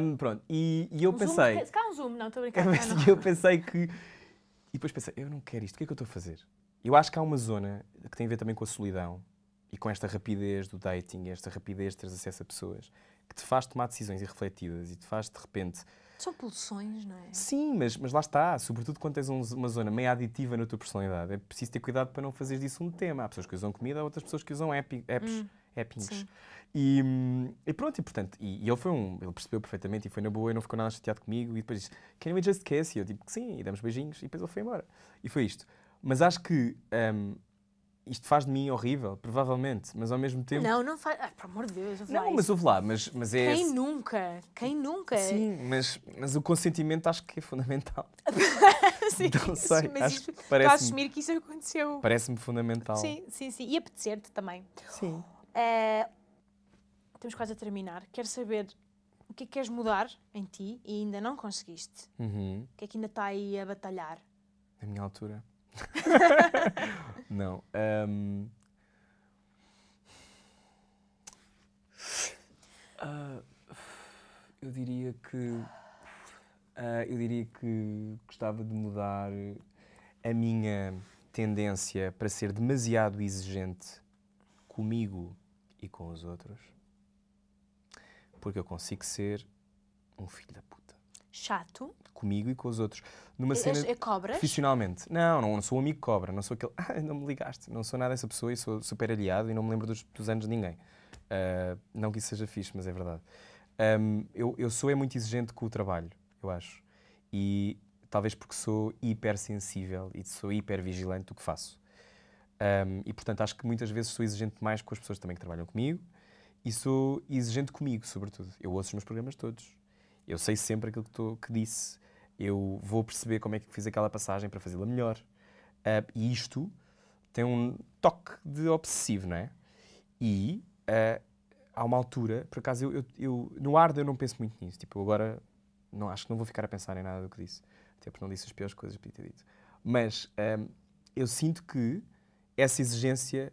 Um, pronto, e, e eu um pensei. Zoom, é- se calhar um zoom, não, estou brincando. eu pensei que depois pensei, eu não quero isto, o que é que eu estou a fazer? Eu acho que há uma zona que tem a ver também com a solidão e com esta rapidez do dating, esta rapidez de ter acesso a pessoas, que te faz tomar decisões irrefletidas e te faz, de repente... São pulsões, não é? Sim, mas, mas lá está. Sobretudo quando tens um, uma zona meio aditiva na tua personalidade. É preciso ter cuidado para não fazer disso um tema. Há pessoas que usam comida, há outras pessoas que usam apps. Hum é E, e, pronto, e portanto, e, e, ele foi um, ele percebeu perfeitamente e foi na boa e não ficou nada chateado comigo e depois disse, can we just kiss? E eu tipo, sim, e demos beijinhos e depois ele foi embora. E foi isto. Mas acho que um, isto faz de mim horrível, provavelmente, mas ao mesmo tempo... Não, não faz... Ah, por amor de Deus, Não, mas ouve lá, mas, mas é... Quem nunca? Quem nunca? Sim, mas, mas o consentimento acho que é fundamental. sim, não sei, mas acho isto, parece assumir que isso aconteceu. Parece-me fundamental. Sim, sim, sim. E apetecer-te também. Sim. Uh, eh, estamos quase a terminar. Quero saber o que é que queres mudar em ti e ainda não conseguiste. Uhum. O que é que ainda está aí a batalhar? Na minha altura. não. Um... Uh, ah, eu diria que uh, eu diria que gostava de mudar a minha tendência para ser demasiado exigente comigo e com os outros, porque eu consigo ser um filho da puta. Chato. Comigo e com os outros. Numa é, cena. É, é cobras? Profissionalmente. Não, não, não sou um amigo cobra, não sou aquele. Ah, não me ligaste. Não sou nada essa pessoa e sou super aliado e não me lembro dos, dos anos de ninguém. Uh, não que isso seja fixe, mas é verdade. Um, eu, eu sou é muito exigente com o trabalho, eu acho. E talvez porque sou hipersensível e sou hipervigilante do que faço. Um, e portanto acho que muitas vezes sou exigente mais com as pessoas também que trabalham comigo e sou exigente comigo, sobretudo. Eu ouço os meus programas todos. Eu sei sempre aquilo que, tô, que disse. Eu vou perceber como é que fiz aquela passagem para fazê-la melhor. Uh, e isto tem um toque de obsessivo, não é? E uh, há uma altura, por acaso, eu, eu, eu, no ar eu não penso muito nisso. Tipo, agora não, acho que não vou ficar a pensar em nada do que disse. Até porque não disse as piores coisas que podia ter dito. Mas um, eu sinto que essa exigência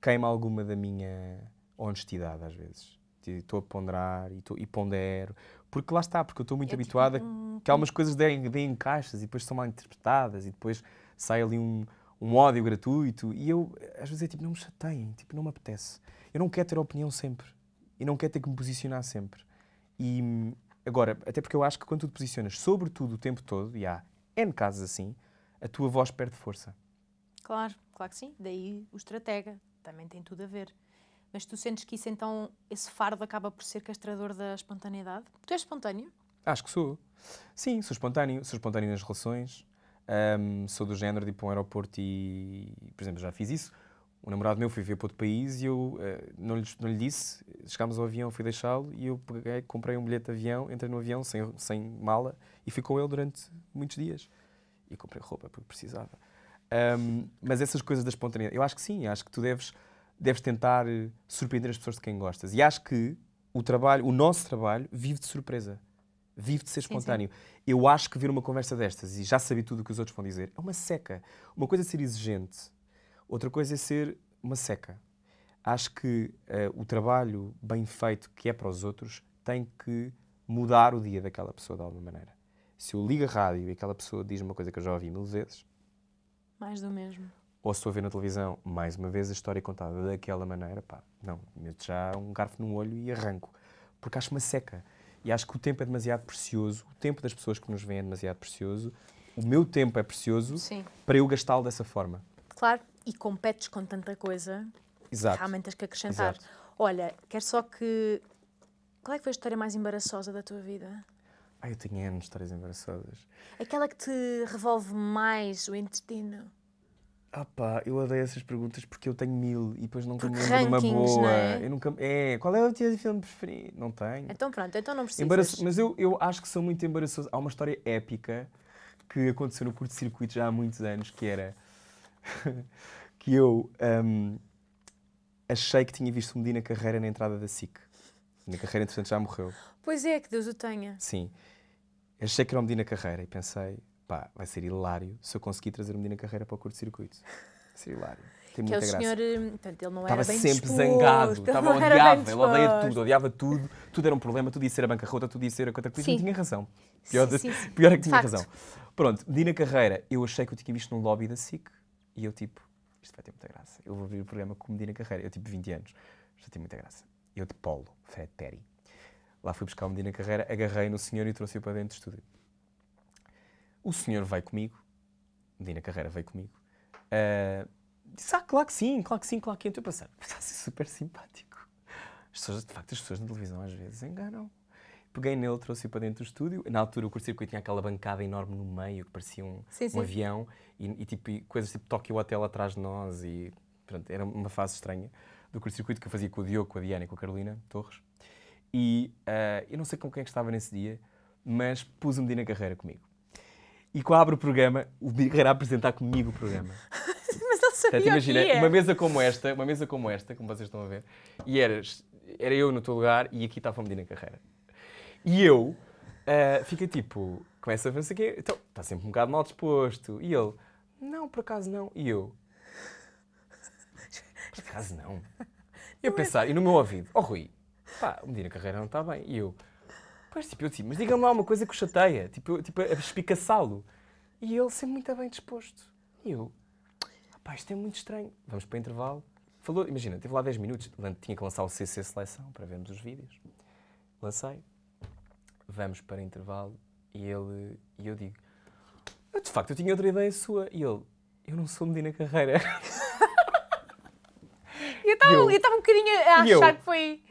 queima alguma da minha honestidade, às vezes. Estou a ponderar e, tô, e pondero. Porque lá está, porque eu estou muito é habituada tipo, hum, que algumas hum. coisas deem, deem caixas e depois são mal interpretadas e depois sai ali um, um ódio gratuito. E eu, às vezes, é tipo, não me chateiem, tipo, não me apetece. Eu não quero ter opinião sempre. E não quero ter que me posicionar sempre. E agora, até porque eu acho que quando tu te posicionas, sobretudo o tempo todo, e há N casos assim, a tua voz perde força. Claro. Claro que sim, daí o estratega também tem tudo a ver. Mas tu sentes que isso então, esse fardo acaba por ser castrador da espontaneidade? Tu és espontâneo? Acho que sou. Sim, sou espontâneo. Sou espontâneo nas relações. Um, sou do género de ir para um aeroporto e, por exemplo, já fiz isso. O namorado meu foi ver para outro país e eu uh, não, lhe, não lhe disse. Chegámos ao avião, fui deixá-lo e eu peguei, comprei um bilhete de avião, entrei no avião sem, sem mala e fui com ele durante muitos dias. E comprei roupa porque precisava. Um, mas essas coisas da espontaneidade, eu acho que sim, acho que tu deves, deves tentar eh, surpreender as pessoas de quem gostas. E acho que o trabalho, o nosso trabalho, vive de surpresa, vive de ser espontâneo. Sim, sim. Eu acho que ver uma conversa destas e já saber tudo o que os outros vão dizer é uma seca. Uma coisa é ser exigente, outra coisa é ser uma seca. Acho que uh, o trabalho bem feito que é para os outros tem que mudar o dia daquela pessoa de alguma maneira. Se eu ligo a rádio e aquela pessoa diz uma coisa que eu já ouvi mil vezes, mais do mesmo. Ou se estou a ver na televisão, mais uma vez, a história contada daquela maneira, pá, não, meto já um garfo no olho e arranco. Porque acho uma seca. E acho que o tempo é demasiado precioso, o tempo das pessoas que nos veem é demasiado precioso, o meu tempo é precioso Sim. para eu gastá-lo dessa forma. Claro, e competes com tanta coisa, Exato. realmente tens que acrescentar. Exato. Olha, quer só que. Qual é que foi a história mais embaraçosa da tua vida? Ai, eu tenho anos histórias embaraçosas. Aquela que te revolve mais o intestino? Ah pá, eu odeio essas perguntas porque eu tenho mil e depois nunca porque me lembro uma boa. Não é? Eu nunca... é, qual é o teu filme preferido? Não tenho. Então pronto, então não precisas. Embaraço... Mas eu, eu acho que são muito embaraçoso. Há uma história épica que aconteceu no curto-circuito já há muitos anos, que era que eu um, achei que tinha visto Medina Carreira na entrada da SIC. Na Carreira, entretanto, já morreu. Pois é, que Deus o tenha. Sim achei que era o Medina Carreira e pensei, pá, vai ser hilário se eu conseguir trazer o Medina Carreira para o curto-circuito. Vai ser hilário. Tem é muita graça. Senhor, eh, portanto, ele não estava bem sempre disposto, zangado, estava odiado ele odeia tudo, odiava tudo, tudo era um problema, tudo ia ser a bancarrota, tudo ia ser a cataclismo, e tinha razão. Pior, sim, sim, sim. pior é que tinha Facto. razão. Pronto, Medina Carreira, eu achei que eu tinha visto num lobby da SIC e eu tipo, isto vai ter muita graça. Eu vou abrir o programa com Medina Carreira, eu tipo 20 anos, já tem muita graça. Eu de tipo, polo, Fred Perry. Lá fui buscar o Medina Carreira, agarrei no senhor e trouxe-o para dentro do estúdio. O senhor vai comigo, Medina Carreira veio comigo, uh, disse, ah, claro que sim, claro que sim, claro que sim. Eu pensei, está a ser super simpático. As pessoas, de facto, as pessoas na televisão às vezes enganam. Peguei nele, trouxe-o para dentro do estúdio. Na altura, o curto circuito tinha aquela bancada enorme no meio, que parecia um, sim, um avião, e, e tipo, coisas tipo Tóquio Hotel atrás de nós, e pronto, era uma fase estranha do curto circuito que eu fazia com o Diogo, com a Diana e com a Carolina Torres. E uh, eu não sei com quem é estava nesse dia, mas pus o Medina Carreira comigo. E quando abre o programa, o Medina Carreira a apresentar comigo o programa. mas ele sabia Portanto, imagina, é. uma mesa como esta, uma mesa como esta, como vocês estão a ver, e eras, era eu no teu lugar e aqui estava o Medina Carreira. E eu uh, fiquei tipo, começa a ver, não então, está sempre um bocado mal disposto. E ele, não, por acaso não. E eu, por acaso não. Eu é pensar, e no meu ouvido, oh Rui, pá, o Medina Carreira não está bem. E eu, pois, tipo, eu disse, mas diga-me lá uma coisa que o chateia, tipo, tipo a espicaçá-lo. E ele sempre muito bem disposto. E eu, pá, isto é muito estranho. Vamos para o intervalo. Falou, imagina, teve lá 10 minutos, tinha que lançar o CC Seleção para vermos os vídeos. Lancei, vamos para o intervalo e ele, e eu digo, eu, de facto, eu tinha outra ideia sua. E ele, eu não sou Medina Carreira. eu estava um bocadinho a achar eu, que foi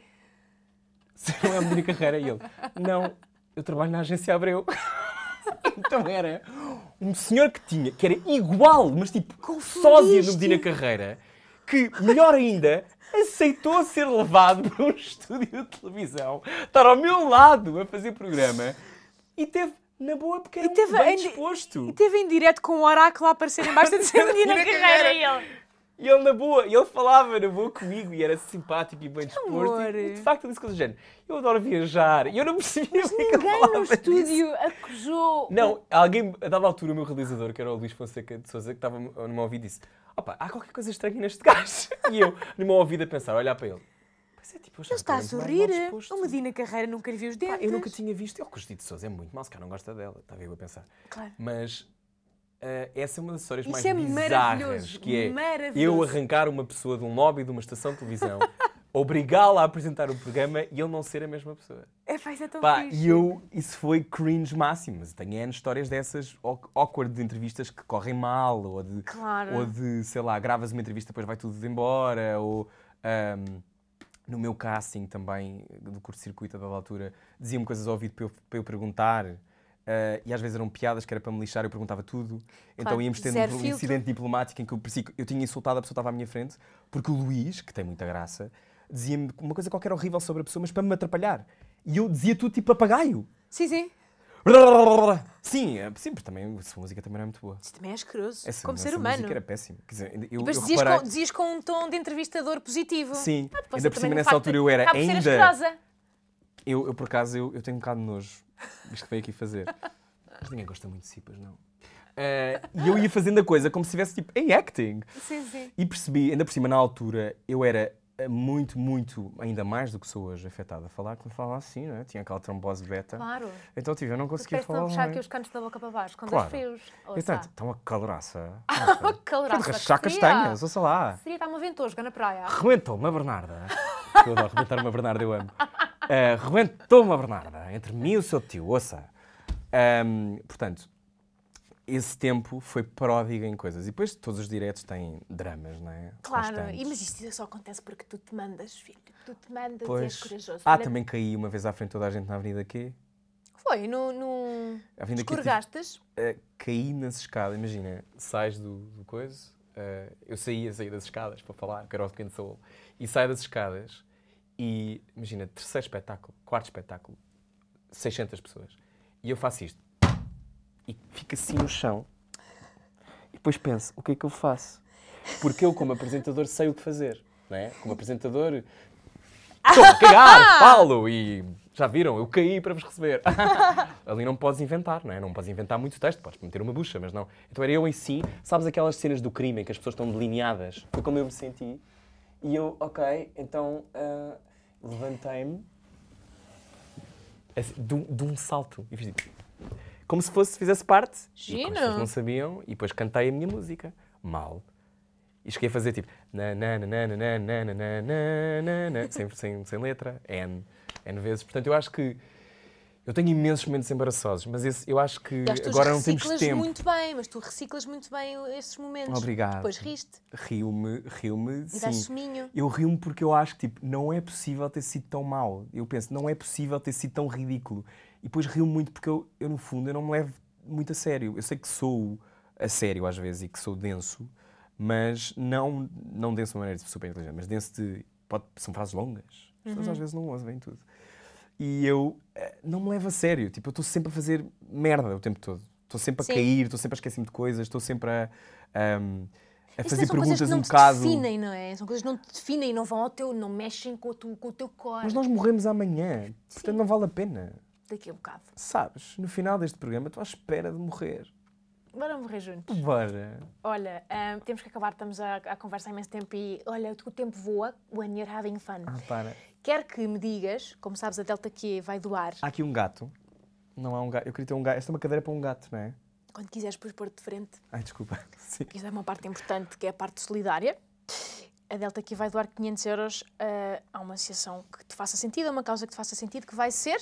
não é a minha carreira. E ele, não, eu trabalho na agência Abreu. então era um senhor que tinha, que era igual, mas tipo, sósia do Medina Carreira, que, melhor ainda, aceitou ser levado para um estúdio de televisão, estar ao meu lado a fazer programa e teve. Na boa, porque era e teve, bem disposto. E teve em direto com o oráculo a aparecer embaixo de ser Medina Carreira e ele... E ele na boa, e ele falava na boa comigo e era simpático e bem disposto. E, de facto, ele disse coisas do género. Eu adoro viajar e eu não percebia Mas o que é ninguém que no estúdio disso. acusou. Não, alguém, a dada altura, o meu realizador, que era o Luís Fonseca de Souza, que estava no meu ouvido, disse: Opa, há qualquer coisa estranha neste gajo. E eu, no meu ouvido, a pensar, a olhar para ele. Mas é tipo, ele está a sorrir. O Medina Carreira nunca lhe viu os dentes. eu nunca tinha visto. Eu gosto de Souza, é muito mal, se cara não gosta dela. Estava eu a pensar. Claro. Mas Uh, essa é uma das histórias Isso mais é bizarras, que é eu arrancar uma pessoa de um lobby de uma estação de televisão, obrigá-la a apresentar o programa e eu não ser a mesma pessoa. É, faz é tão Pá, fixe. E eu, isso foi cringe máximo. Mas tenho N histórias dessas awkward de entrevistas que correm mal, ou de, claro. ou de sei lá, gravas uma entrevista e depois vai tudo de embora, ou... Um, no meu casting também, do curto-circuito a dada altura, diziam-me coisas ao ouvido para eu, para eu perguntar. Uh, e às vezes eram piadas que era para me lixar, eu perguntava tudo. Então claro, então íamos tendo um filtro. incidente diplomático em que eu, eu tinha insultado a pessoa que estava à minha frente, porque o Luís, que tem muita graça, dizia-me uma coisa qualquer horrível sobre a pessoa, mas para me atrapalhar. E eu dizia tudo tipo papagaio. Sim, sim. Sim, é, sim, porque também essa música também não é muito boa. Isso também é asqueroso. Essa, como essa ser humano. música era péssima. Quer dizer, eu, mas eu dizias, reparei... com, dizias, com, um tom de entrevistador positivo. Sim, ah, ainda por cima nessa altura eu era ainda. Eu, eu por acaso, eu, eu tenho um bocado de nojo isto que veio aqui fazer. Mas ninguém gosta muito de cipas, não. Uh, e eu ia fazendo a coisa como se estivesse tipo em acting. Sim, sim. E percebi, ainda por cima, na altura, eu era eh, muito, muito, ainda mais do que sou hoje, afetada a falar, quando falava assim, não é? Tinha aquela trombose beta. Claro. Então, tive, eu não conseguia falar. Parece puxar aqui os cantos da boca para baixo, com claro. dois é fios. Então, tá ah, portanto, está uma caloraça. uma caloraça. Rachar castanhas, ouça lá. Seria estar uma ventosga na praia. Rebentou uma Bernarda. eu adoro rebentar uma Bernarda, eu amo. Uh, eh, rebentou Bernarda entre mim e o seu tio, ouça. Um, portanto, esse tempo foi pródigo em coisas. E depois todos os diretos têm dramas, não é? Claro, e mas isto só acontece porque tu te mandas, filho. Tu te mandas é pois. e és corajoso. Ah, Olha... também caí uma vez à frente toda a gente na Avenida Q. Foi, no. no... Avenida tipo, Escorregastas? Tive... Uh, caí nas escadas, imagina, sais do, do coisa. Uh, eu saía, saía das escadas para falar, que era o pequeno Saúl. E saio das escadas e imagina, terceiro espetáculo, quarto espetáculo, 600 pessoas. E eu faço isto. E fico assim no chão. E depois penso, o que é que eu faço? Porque eu, como apresentador, sei o que fazer. Não é? Como apresentador, estou a cagar, falo e já viram, eu caí para vos receber. Ali não podes inventar, não é? Não podes inventar muito texto, podes meter uma bucha, mas não. Então era eu em si, sabes aquelas cenas do crime em que as pessoas estão delineadas? Foi como eu me senti e eu, ok, então uh, levantei-me. Assim, de, um, de um salto. E fiz como se fosse, fizesse parte. Gino. E não sabiam. E depois cantei a minha música. Mal. E cheguei a fazer tipo. sem, sem, sem letra. N. N vezes. Portanto, eu acho que eu tenho imensos momentos embaraçosos, mas esse, eu acho que agora não temos tempo. Tu muito bem, mas tu reciclas muito bem esses momentos. Obrigado. Depois riste. Rio-me, rio-me, sim. Suminho. Eu rio-me porque eu acho que tipo, não é possível ter sido tão mal. Eu penso, não é possível ter sido tão ridículo. E depois rio-me muito porque eu, eu, no fundo, eu não me levo muito a sério. Eu sei que sou a sério às vezes e que sou denso, mas não, não denso de uma maneira tipo, super inteligente, mas denso de... Pode, são frases longas. As pessoas uhum. às vezes não ouvem tudo e eu eh, não me levo a sério. Tipo, eu estou sempre a fazer merda o tempo todo. Estou sempre a Sim. cair, estou sempre a esquecer-me de coisas, estou sempre a, um, a fazer perguntas um bocado. São coisas que não te definem, não é? São coisas que não te definem, não vão ao teu, não mexem com o, teu com o teu corpo. Mas nós morremos amanhã, Sim. portanto não vale a pena. Daqui a um bocado. Sabes, no final deste programa estou à espera de morrer. Bora morrer juntos. Bora. Olha, um, temos que acabar, estamos a, a conversar há imenso tempo e olha, o tempo voa when you're having fun. Ah, para. Quero que me digas, como sabes, a Delta Q vai doar. Há aqui um gato. Não há um gato. Eu queria ter um gato. Esta é uma cadeira para um gato, não é? Quando quiseres, depois pôr de frente. Ai, desculpa. Sim. Isto é uma parte importante, que é a parte solidária. A Delta Q vai doar 500 euros uh, a uma associação que te faça sentido, a uma causa que te faça sentido, que vai ser...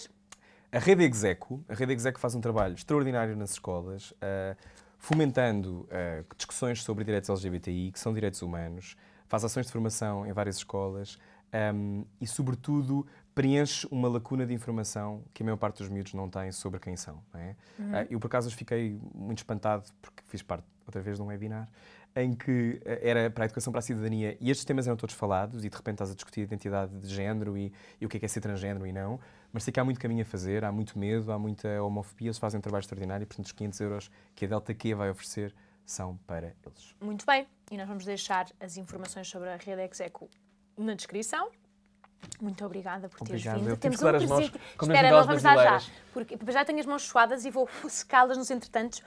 A Rede Execo. A Rede Execo faz um trabalho extraordinário nas escolas, uh, fomentando uh, discussões sobre direitos LGBTI, que são direitos humanos, faz ações de formação em várias escolas, um, e, sobretudo, preenche uma lacuna de informação que a maior parte dos miúdos não tem sobre quem são. É? Uhum. Ah, eu, por acaso, fiquei muito espantado, porque fiz parte, outra vez, de um webinar, em que eh, era para a educação para a cidadania e estes temas eram todos falados e, de repente, estás a discutir a identidade de género e, e o que é, que é ser transgénero e não, mas sei que há muito caminho a fazer, há muito medo, há muita homofobia, se fazem um trabalho extraordinário, e, portanto, os 500 euros que a Delta Q vai oferecer são para eles. Muito bem, e nós vamos deixar as informações sobre a rede Execo na descrição. Muito obrigada por teres Obrigado. vindo. Temos um presente. Mãos, Espera, nós vamos dar já. Porque já tenho as mãos suadas e vou secá-las nos entretantos.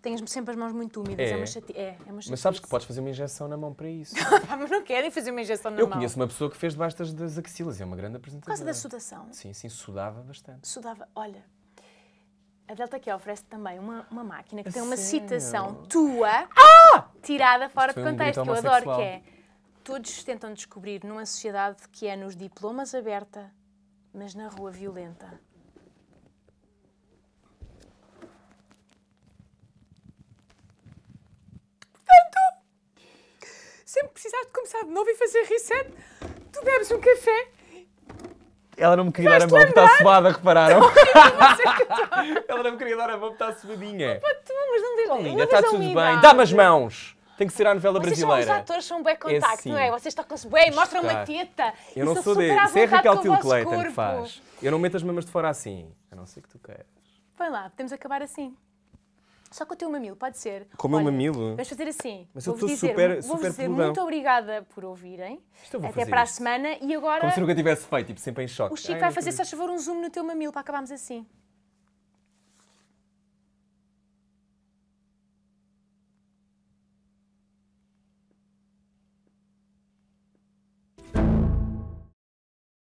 Tenho sempre as mãos muito úmidas. É, é uma chatice. É, é Mas sabes que podes fazer uma injeção na mão para isso. Mas não querem fazer uma injeção na Eu mão. Eu conheço uma pessoa que fez debaixo das, axilas. É uma grande apresentação. Por causa da sudação. Sim, sim, sudava bastante. Sudava. Olha, a Delta Q oferece também uma, uma máquina que a tem uma citação tua ah! tirada fora de contexto, um que eu adoro, que é Todos tentam descobrir numa sociedade que é nos diplomas aberta, mas na rua violenta. Portanto, sempre precisaste começar de novo e fazer reset, tu bebes um café ela não me queria dar a mão, lembrar? está suada, repararam? Ela não me queria dar a mão, está suadinha. Opa, tu, mas não diz Linda, está tudo bem. Dá-me as mãos. Tem que ser a novela Vocês brasileira. São, os atores são bem é contacto, é assim. não é? Vocês tocam-se bem, mostram uma teta. Eu não sou desse. Isso é Raquel Til Clayton que faz. Eu não meto as mamas de fora assim, a não ser que tu queiras. Vai lá, podemos acabar assim. Só com o teu mamilo, pode ser. Com o meu mamilo? Vamos fazer assim. Mas eu estou super, super dizer muito obrigada por ouvirem. Então Até para a semana e agora... Como se nunca tivesse feito, tipo, sempre em choque. O Chico Ai, vai fazer, se faz favor, um zoom no teu mamilo para acabarmos assim.